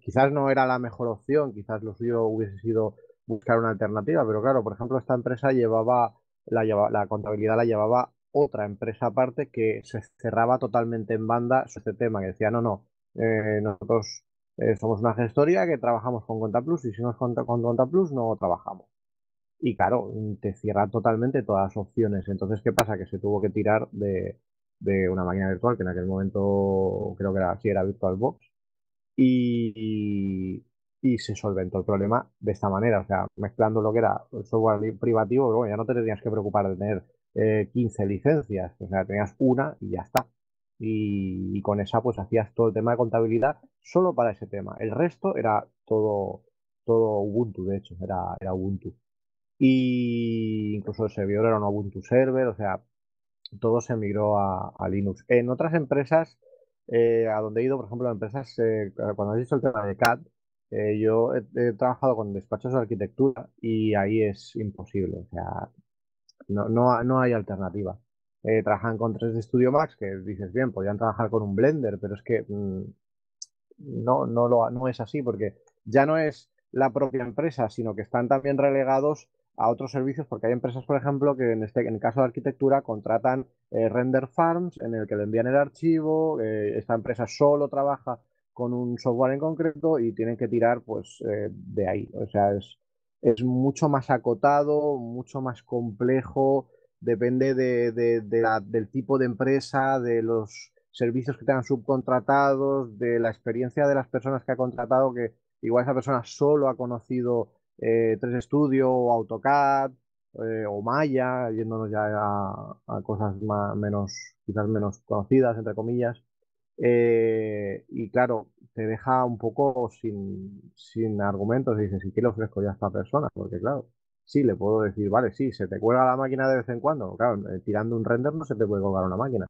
quizás no era la mejor opción, quizás lo suyo hubiese sido buscar una alternativa, pero claro, por ejemplo, esta empresa llevaba la, la contabilidad la llevaba otra empresa aparte que se cerraba totalmente en banda sobre este tema, que decía, no, no, eh, nosotros eh, somos una gestoría que trabajamos con ContaPlus y si no es con, ContaPlus no trabajamos. Y claro, te cierra totalmente todas las opciones. Entonces, ¿qué pasa? Que se tuvo que tirar de, de una máquina virtual, que en aquel momento creo que era, era VirtualBox, y, y se solventó el problema de esta manera, o sea, mezclando lo que era el software privativo, ya no te tenías que preocupar de tener 15 eh, licencias, o sea, tenías una y ya está. Y, con esa pues hacías todo el tema de contabilidad solo para ese tema. El resto era todo, todo Ubuntu, de hecho, era, Ubuntu. Y incluso el servidor era un Ubuntu server, o sea, todo se migró a, Linux. En otras empresas, eh, a donde he ido, por ejemplo, empresas, eh, cuando has dicho el tema de CAD, eh, yo he, trabajado con despachos de arquitectura y ahí es imposible, o sea, no, hay alternativa. Eh, trabajan con 3D Studio Max, que dices, bien, podrían trabajar con un Blender, pero es que mm, no, no, lo, no es así, porque ya no es la propia empresa, sino que están también relegados a otros servicios, porque hay empresas, por ejemplo, que en, este, en el caso de arquitectura contratan eh, render farms en el que le envían el archivo, esta empresa solo trabaja con un software en concreto y tienen que tirar pues eh, de ahí. O sea, es, mucho más acotado, mucho más complejo, depende de, del tipo de empresa, de los servicios que tengan subcontratados, de la experiencia de las personas que ha contratado, que igual esa persona solo ha conocido 3 eh, Studio o AutoCAD eh, o Maya, yéndonos ya a, cosas más, menos, quizás menos conocidas, entre comillas. Eh, y claro, te deja un poco sin, argumentos. Y dices, ¿y qué le ofrezco ya a esta persona? Porque claro, sí, le puedo decir, vale, sí, se te cuelga la máquina de vez en cuando. Claro, eh, tirando un render no se te puede colgar una máquina.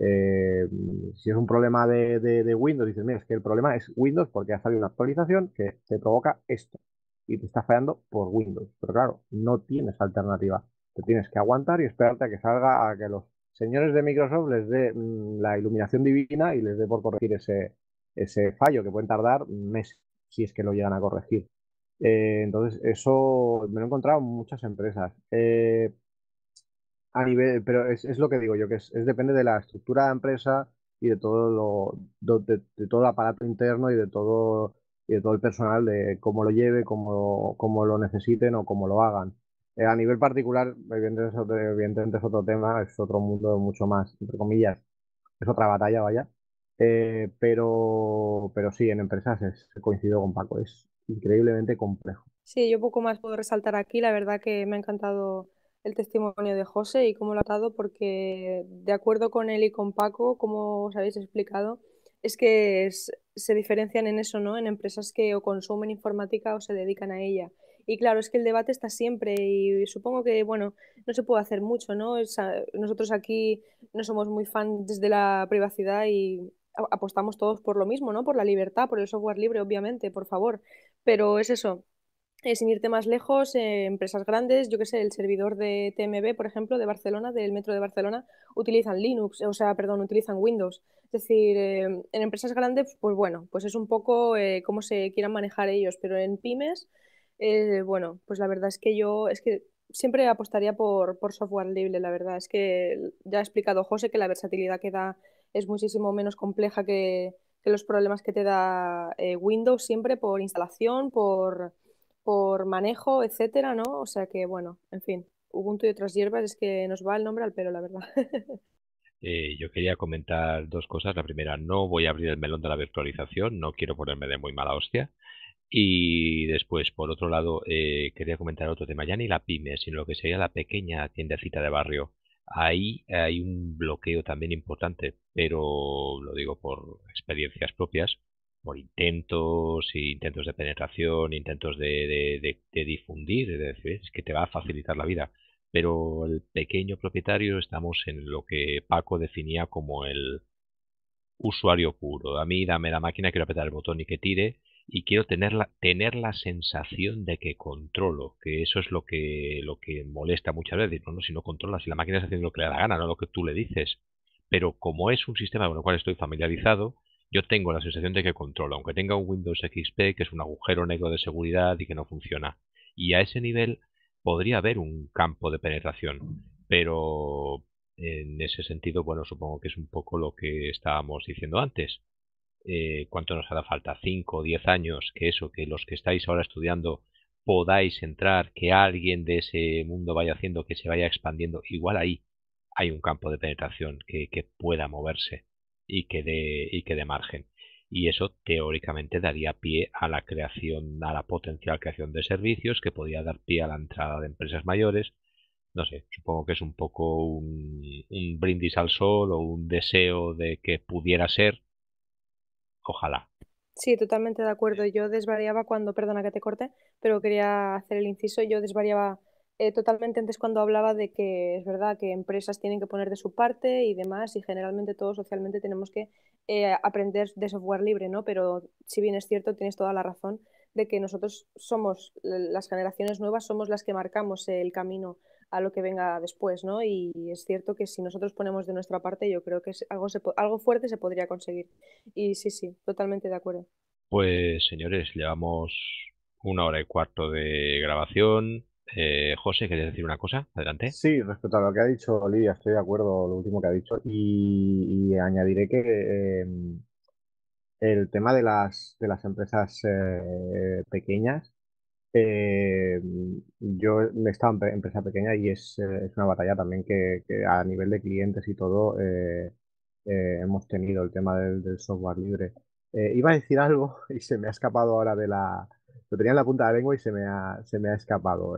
Eh, si es un problema de, de, Windows, dices, mira, es que el problema es Windows porque ha salido una actualización que te provoca esto y te está fallando por Windows. Pero claro, no tienes alternativa. Te tienes que aguantar y esperarte a que salga, a que los señores de Microsoft les dé mm, la iluminación divina y les dé por corregir ese, ese fallo, que pueden tardar meses si es que lo llegan a corregir. Eh, entonces, eso me lo he encontrado en muchas empresas. Eh, pero es, lo que digo yo, que es, depende de la estructura de la empresa y de todo lo, de, todo el aparato interno y de todo y de todo el personal de cómo lo lleve, cómo, cómo lo necesiten o cómo lo hagan. Eh, a nivel particular, evidentemente es, otro, es, otro, tema, es otro mundo mucho más, entre comillas, es otra batalla, vaya. Eh, pero, pero sí, en empresas coincido con Paco, es increíblemente complejo. Sí, yo poco más puedo resaltar aquí. La verdad que me ha encantado el testimonio de José y cómo lo ha dado, porque de acuerdo con él y con Paco, como os habéis explicado, es que se diferencian en eso, ¿no? En empresas que o consumen informática o se dedican a ella. Y claro, es que el debate está siempre y supongo que, bueno, no se puede hacer mucho, ¿no? Ah, nosotros aquí no somos muy fans de la privacidad y apostamos todos por lo mismo, ¿no? Por la libertad, por el software libre, obviamente, por favor. Pero es eso. Eh, sin irte más lejos, eh, empresas grandes, yo qué sé, el servidor de TMB, por ejemplo, de Barcelona, del metro de Barcelona, utilizan Linux, o sea, perdón, utilizan Windows. Es decir, eh, en empresas grandes, pues bueno, pues es un poco cómo se quieran manejar ellos, pero en pymes, eh, bueno, pues la verdad es que yo es que siempre apostaría por, por software libre, la verdad. Es que ya ha explicado José que la versatilidad que da es muchísimo menos compleja que, los problemas que te da eh, Windows siempre por instalación, por, por manejo, etcétera, ¿no? O sea que, bueno, en fin, Ubuntu y otras hierbas es que nos va el nombre al pelo, la verdad. Eh, yo quería comentar dos cosas. La primera, no voy a abrir el melón de la virtualización, no quiero ponerme de muy mala hostia. Y después, por otro lado, eh, quería comentar otro tema, ya ni la pyme, sino lo que sería la pequeña tiendecita de barrio. Ahí hay un bloqueo también importante, pero lo digo por experiencias propias, por intentos, intentos de penetración, intentos de, de, difundir, es decir, es que te va a facilitar la vida. Pero el pequeño propietario estamos en lo que Paco definía como el usuario puro. A mí dame la máquina, quiero apretar el botón y que tire y quiero tener la, tener la sensación de que controlo, que eso es lo que, lo que molesta muchas veces. No, no, si no controlas, si la máquina está haciendo lo que le da la gana, no lo que tú le dices. Pero como es un sistema con el cual estoy familiarizado, yo tengo la sensación de que controlo, aunque tenga un Windows XP que es un agujero negro de seguridad y que no funciona. Y a ese nivel podría haber un campo de penetración, pero en ese sentido, bueno, supongo que es un poco lo que estábamos diciendo antes eh, cuánto nos hará falta, 5 o 10 años, que eso, que los que estáis ahora estudiando podáis entrar, que alguien de ese mundo vaya haciendo, que se vaya expandiendo, igual ahí hay un campo de penetración que, que pueda moverse y que, dé, y que de margen. Y eso teóricamente daría pie a la creación, a la potencial creación de servicios, que podría dar pie a la entrada de empresas mayores. No sé, supongo que es un poco un brindis al sol o un deseo de que pudiera ser, ojalá. Sí, totalmente de acuerdo. Eh. Yo desvariaba cuando, perdona que te corte, pero quería hacer el inciso, yo desvariaba eh, totalmente antes cuando hablaba de que es verdad que empresas tienen que poner de su parte y demás, y generalmente todos socialmente tenemos que eh, aprender de software libre, ¿no? Pero si bien es cierto, tienes toda la razón de que nosotros somos, las generaciones nuevas, somos las que marcamos el camino a lo que venga después, ¿no? Y es cierto que si nosotros ponemos de nuestra parte, yo creo que algo, algo fuerte se podría conseguir. Y sí, sí, totalmente de acuerdo. Pues señores, llevamos una hora y cuarto de grabación. Eh, José, ¿quieres decir una cosa? Adelante. Sí, respecto a lo que ha dicho Olivia, estoy de acuerdo lo último que ha dicho. Y, añadiré que em, el tema de las, de las empresas eh, pequeñas eh, yo he estado en empresa pequeña y es, eh, una batalla también que, a nivel de clientes y todo eh, hemos tenido el tema del, software libre. iba a decir algo y se me ha escapado ahora de la... Lo tenía en la punta de la lengua y se me ha, se me ha escapado.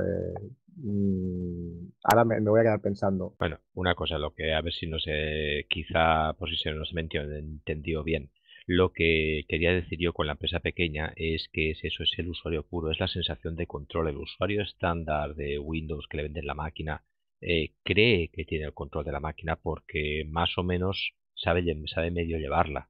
Mm, ahora me, voy a quedar pensando. Bueno, una cosa, lo que a ver si no sé, quizá por si se nos me entendió bien. Lo que quería decir yo con la empresa pequeña es que es eso, es el usuario puro, es la sensación de control. El usuario estándar de Windows que le venden la máquina eh, cree que tiene el control de la máquina porque más o menos sabe, sabe medio llevarla.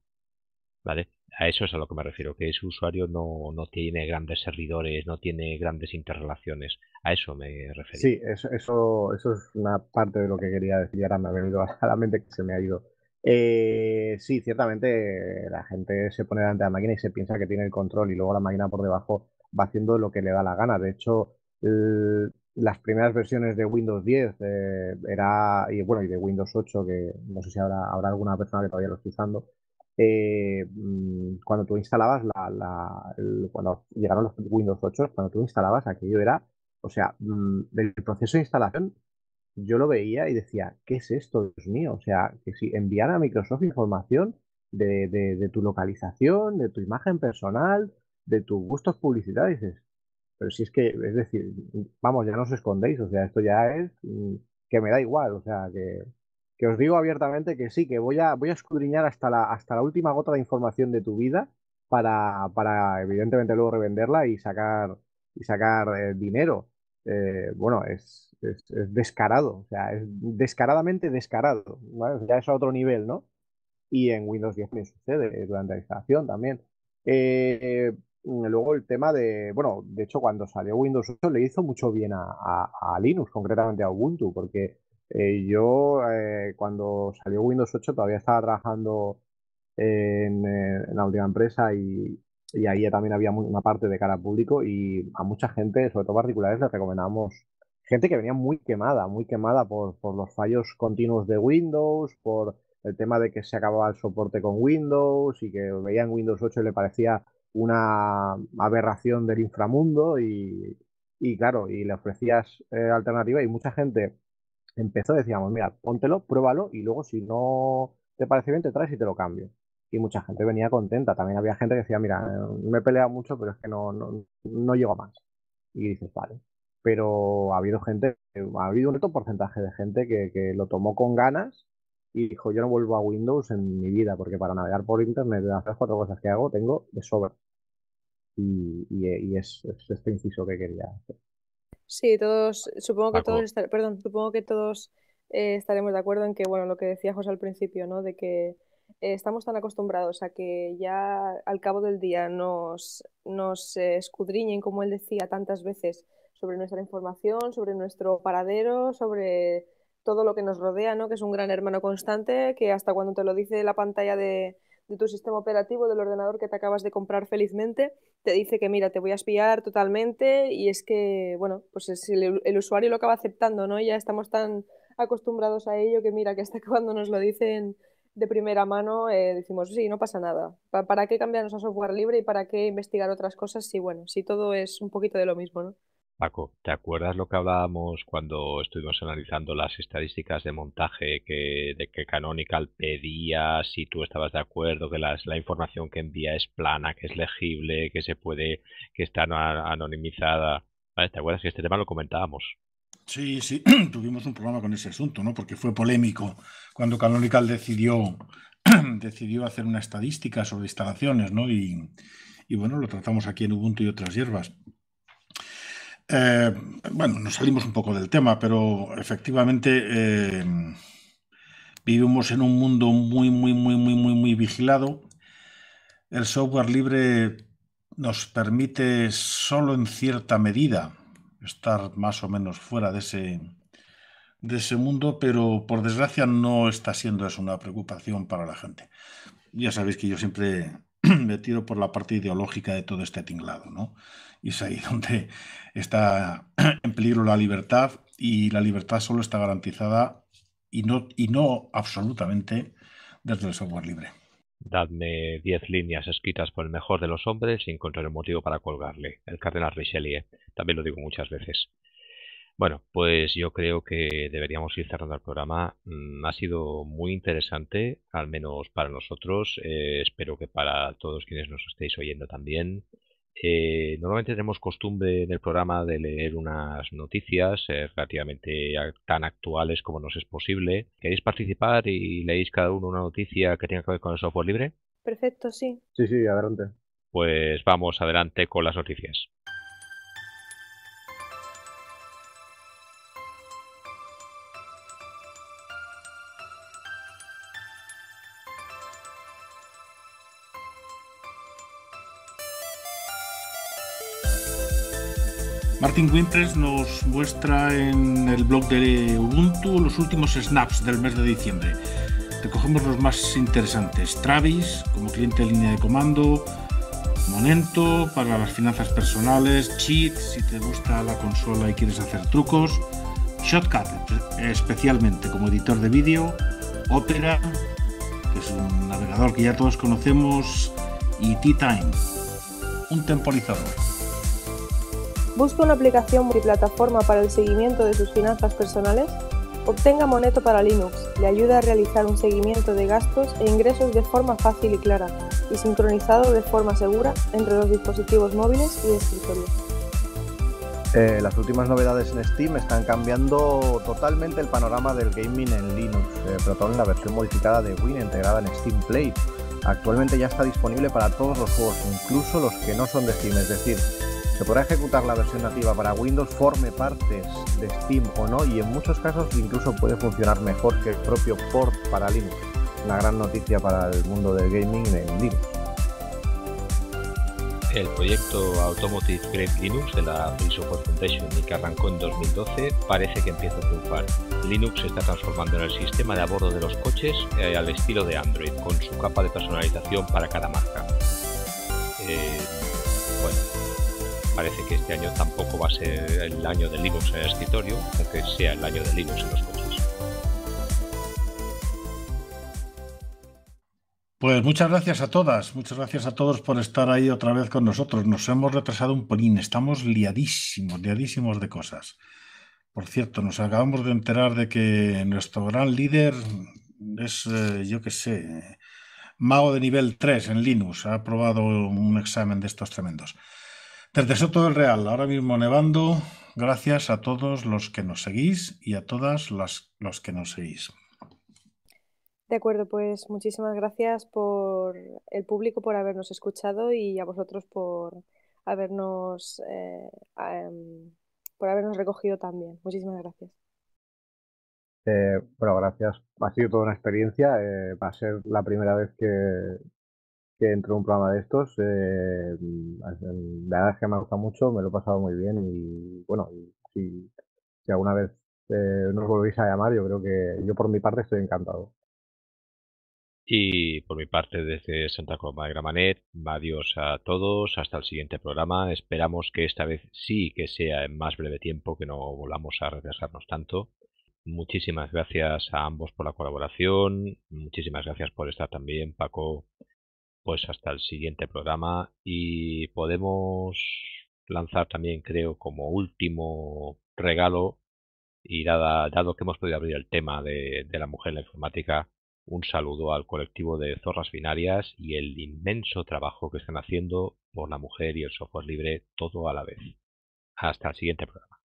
¿Vale? A eso es a lo que me refiero, que ese usuario no, tiene grandes servidores, no tiene grandes interrelaciones. A eso me refiero. Sí, eso, eso, eso es una parte de lo que quería decir. Ahora me ha venido a la mente que se me ha ido. Eh, sí, ciertamente la gente se pone delante de la máquina y se piensa que tiene el control y luego la máquina por debajo va haciendo lo que le da la gana. De hecho, las primeras versiones de Windows 10 eh, era, y bueno, y de Windows 8, que no sé si habrá, habrá alguna persona que todavía lo esté usando, eh, mm, cuando tú instalabas la, cuando llegaron los Windows 8, cuando tú instalabas aquello era, o sea, mm, del proceso de instalación yo lo veía y decía, ¿qué es esto, Dios mío? O sea, que si enviar a Microsoft información de, tu localización, de tu imagen personal, de tus gustos publicitarios, pero si es que, es decir, vamos, ya no os escondéis, o sea, esto ya es mm, que me da igual, o sea, que, os digo abiertamente que sí, que voy a, voy a escudriñar hasta la, hasta la última gota de información de tu vida para, evidentemente luego revenderla y sacar, y sacar eh, dinero. Eh, bueno, es, es, descarado, o sea, es descaradamente descarado, ya es a otro nivel, ¿no? Y en Windows 10 sucede durante la instalación también. Eh, luego el tema de, bueno, de hecho cuando salió Windows 8 le hizo mucho bien a, Linux, concretamente a Ubuntu, porque eh, yo eh, cuando salió Windows 8 todavía estaba trabajando en, la última empresa y, y ahí también había una parte de cara al público y a mucha gente, sobre todo particulares, les recomendamos gente que venía muy quemada, muy quemada por, los fallos continuos de Windows, por el tema de que se acababa el soporte con Windows y que veían Windows 8 y le parecía una aberración del inframundo y, claro, y le ofrecías alternativas eh, alternativa y mucha gente empezó, decíamos, mira, póntelo, pruébalo y luego si no te parece bien te traes y te lo cambio. Y mucha gente venía contenta, también había gente que decía, mira, eh, me he peleado mucho, pero es que no, no, no llego más. Y dices, vale, pero ha habido gente, ha habido un alto porcentaje de gente que, lo tomó con ganas y dijo, yo no vuelvo a Windows en mi vida, porque para navegar por Internet de las tres cuatro cosas que hago, tengo de sobra. Y, eh, es, este inciso que quería hacer. Sí, todos, supongo que todos, supongo que todos eh, estaremos de acuerdo en que, bueno, lo que decía José al principio, ¿no? De que eh, estamos tan acostumbrados a que ya al cabo del día nos, nos escudriñen, como él decía tantas veces, sobre nuestra información, sobre nuestro paradero, sobre todo lo que nos rodea, ¿no? que es un gran hermano constante, que hasta cuando te lo dice la pantalla de, tu sistema operativo, del ordenador que te acabas de comprar felizmente, te dice que mira, te voy a espiar totalmente y es que, bueno, pues el, usuario lo acaba aceptando, ¿no? Ya estamos tan acostumbrados a ello que mira, que hasta cuando nos lo dicen de primera mano, eh, decimos, sí, no pasa nada. ¿Para, qué cambiarnos a software libre y para qué investigar otras cosas? si bueno, si todo es un poquito de lo mismo, ¿no? Paco, ¿te acuerdas lo que hablábamos cuando estuvimos analizando las estadísticas de montaje que, de que Canonical pedía, si tú estabas de acuerdo, que las, la información que envía es plana, que es legible, que se puede, que está anonimizada? ¿Te acuerdas que este tema lo comentábamos? Sí, sí, tuvimos un problema con ese asunto, ¿no? Porque fue polémico cuando Canonical decidió, decidió hacer una estadística sobre instalaciones, ¿no? Y, y bueno, lo tratamos aquí en Ubuntu y otras hierbas. Eh, bueno, nos salimos un poco del tema, pero efectivamente eh, vivimos en un mundo muy, muy, muy, muy, muy, muy vigilado. El software libre nos permite solo en cierta medida estar más o menos fuera de ese, de ese mundo, pero por desgracia no está siendo eso una preocupación para la gente. Ya sabéis que yo siempre me tiro por la parte ideológica de todo este tinglado, Y es ahí donde está en peligro la libertad y la libertad solo está garantizada y no, y no absolutamente desde el software libre. Dadme diez líneas escritas por el mejor de los hombres y encontraré un motivo para colgarle, el cardenal Richelieu. También lo digo muchas veces. Bueno, pues yo creo que deberíamos ir cerrando el programa. Mm, ha sido muy interesante, al menos para nosotros. Eh, espero que para todos quienes nos estéis oyendo también. Eh, normalmente tenemos costumbre en el programa de leer unas noticias eh, relativamente tan actuales como nos es posible. ¿Queréis participar y leéis cada uno una noticia que tenga que ver con el software libre? Perfecto, sí. Sí, sí, adelante. Pues vamos adelante con las noticias. Martin nos muestra en el blog de Ubuntu los últimos snaps del mes de diciembre. Recogemos los más interesantes. Travis como cliente de línea de comando, Monento para las finanzas personales, Cheat si te gusta la consola y quieres hacer trucos, Shotcut especialmente como editor de vídeo, Opera, que es un navegador que ya todos conocemos, y T-Time, un temporizador. ¿Busca una aplicación multiplataforma para el seguimiento de sus finanzas personales. Obtenga Moneto para Linux. Le ayuda a realizar un seguimiento de gastos e ingresos de forma fácil y clara y sincronizado de forma segura entre los dispositivos móviles y de escritorio. Eh, las últimas novedades en Steam están cambiando totalmente el panorama del gaming en Linux, eh, pero la versión modificada de Win integrada en Steam Play. Actualmente ya está disponible para todos los juegos, incluso los que no son de Steam, es decir, se podrá ejecutar la versión nativa para Windows, forme partes de Steam o no, y en muchos casos incluso puede funcionar mejor que el propio port para Linux. Una gran noticia para el mundo del gaming en Linux. El proyecto Automotive Great Linux de la Free Software Foundation y que arrancó en 2012 parece que empieza a triunfar. Linux se está transformando en el sistema de a bordo de los coches eh, al estilo de Android, con su capa de personalización para cada marca. Eh, parece que este año tampoco va a ser el año de Linux en el escritorio, aunque sea el año de Linux en los coches. Pues muchas gracias a todas, muchas gracias a todos por estar ahí otra vez con nosotros. Nos hemos retrasado un poquín, estamos liadísimos, liadísimos de cosas. Por cierto, nos acabamos de enterar de que nuestro gran líder es, eh, yo qué sé, mago de nivel 3 en Linux, ha aprobado un examen de estos tremendos. Desde Soto del Real, ahora mismo nevando, gracias a todos los que nos seguís y a todas las los que nos seguís. De acuerdo, pues muchísimas gracias por el público por habernos escuchado y a vosotros por habernos eh, em, por habernos recogido también. Muchísimas gracias. Eh, bueno, gracias. Ha sido toda una experiencia. Eh, va a ser la primera vez que, que entró un programa de estos. Eh, mm, la verdad es que me gusta mucho, me lo he pasado muy bien y bueno, si, alguna vez eh, nos volvéis a llamar, yo creo que yo por mi parte estoy encantado. Y por mi parte, desde Santa Coma de Gramanet, adiós a todos, hasta el siguiente programa. Esperamos que esta vez sí que sea en más breve tiempo, que no volvamos a regresarnos tanto. Muchísimas gracias a ambos por la colaboración, muchísimas gracias por estar también, Paco, pues hasta el siguiente programa y podemos lanzar también, creo, como último regalo y dado que hemos podido abrir el tema de, de la mujer en la informática, un saludo al colectivo de Zorras Binarias y el inmenso trabajo que están haciendo por la mujer y el software libre todo a la vez. Hasta el siguiente programa.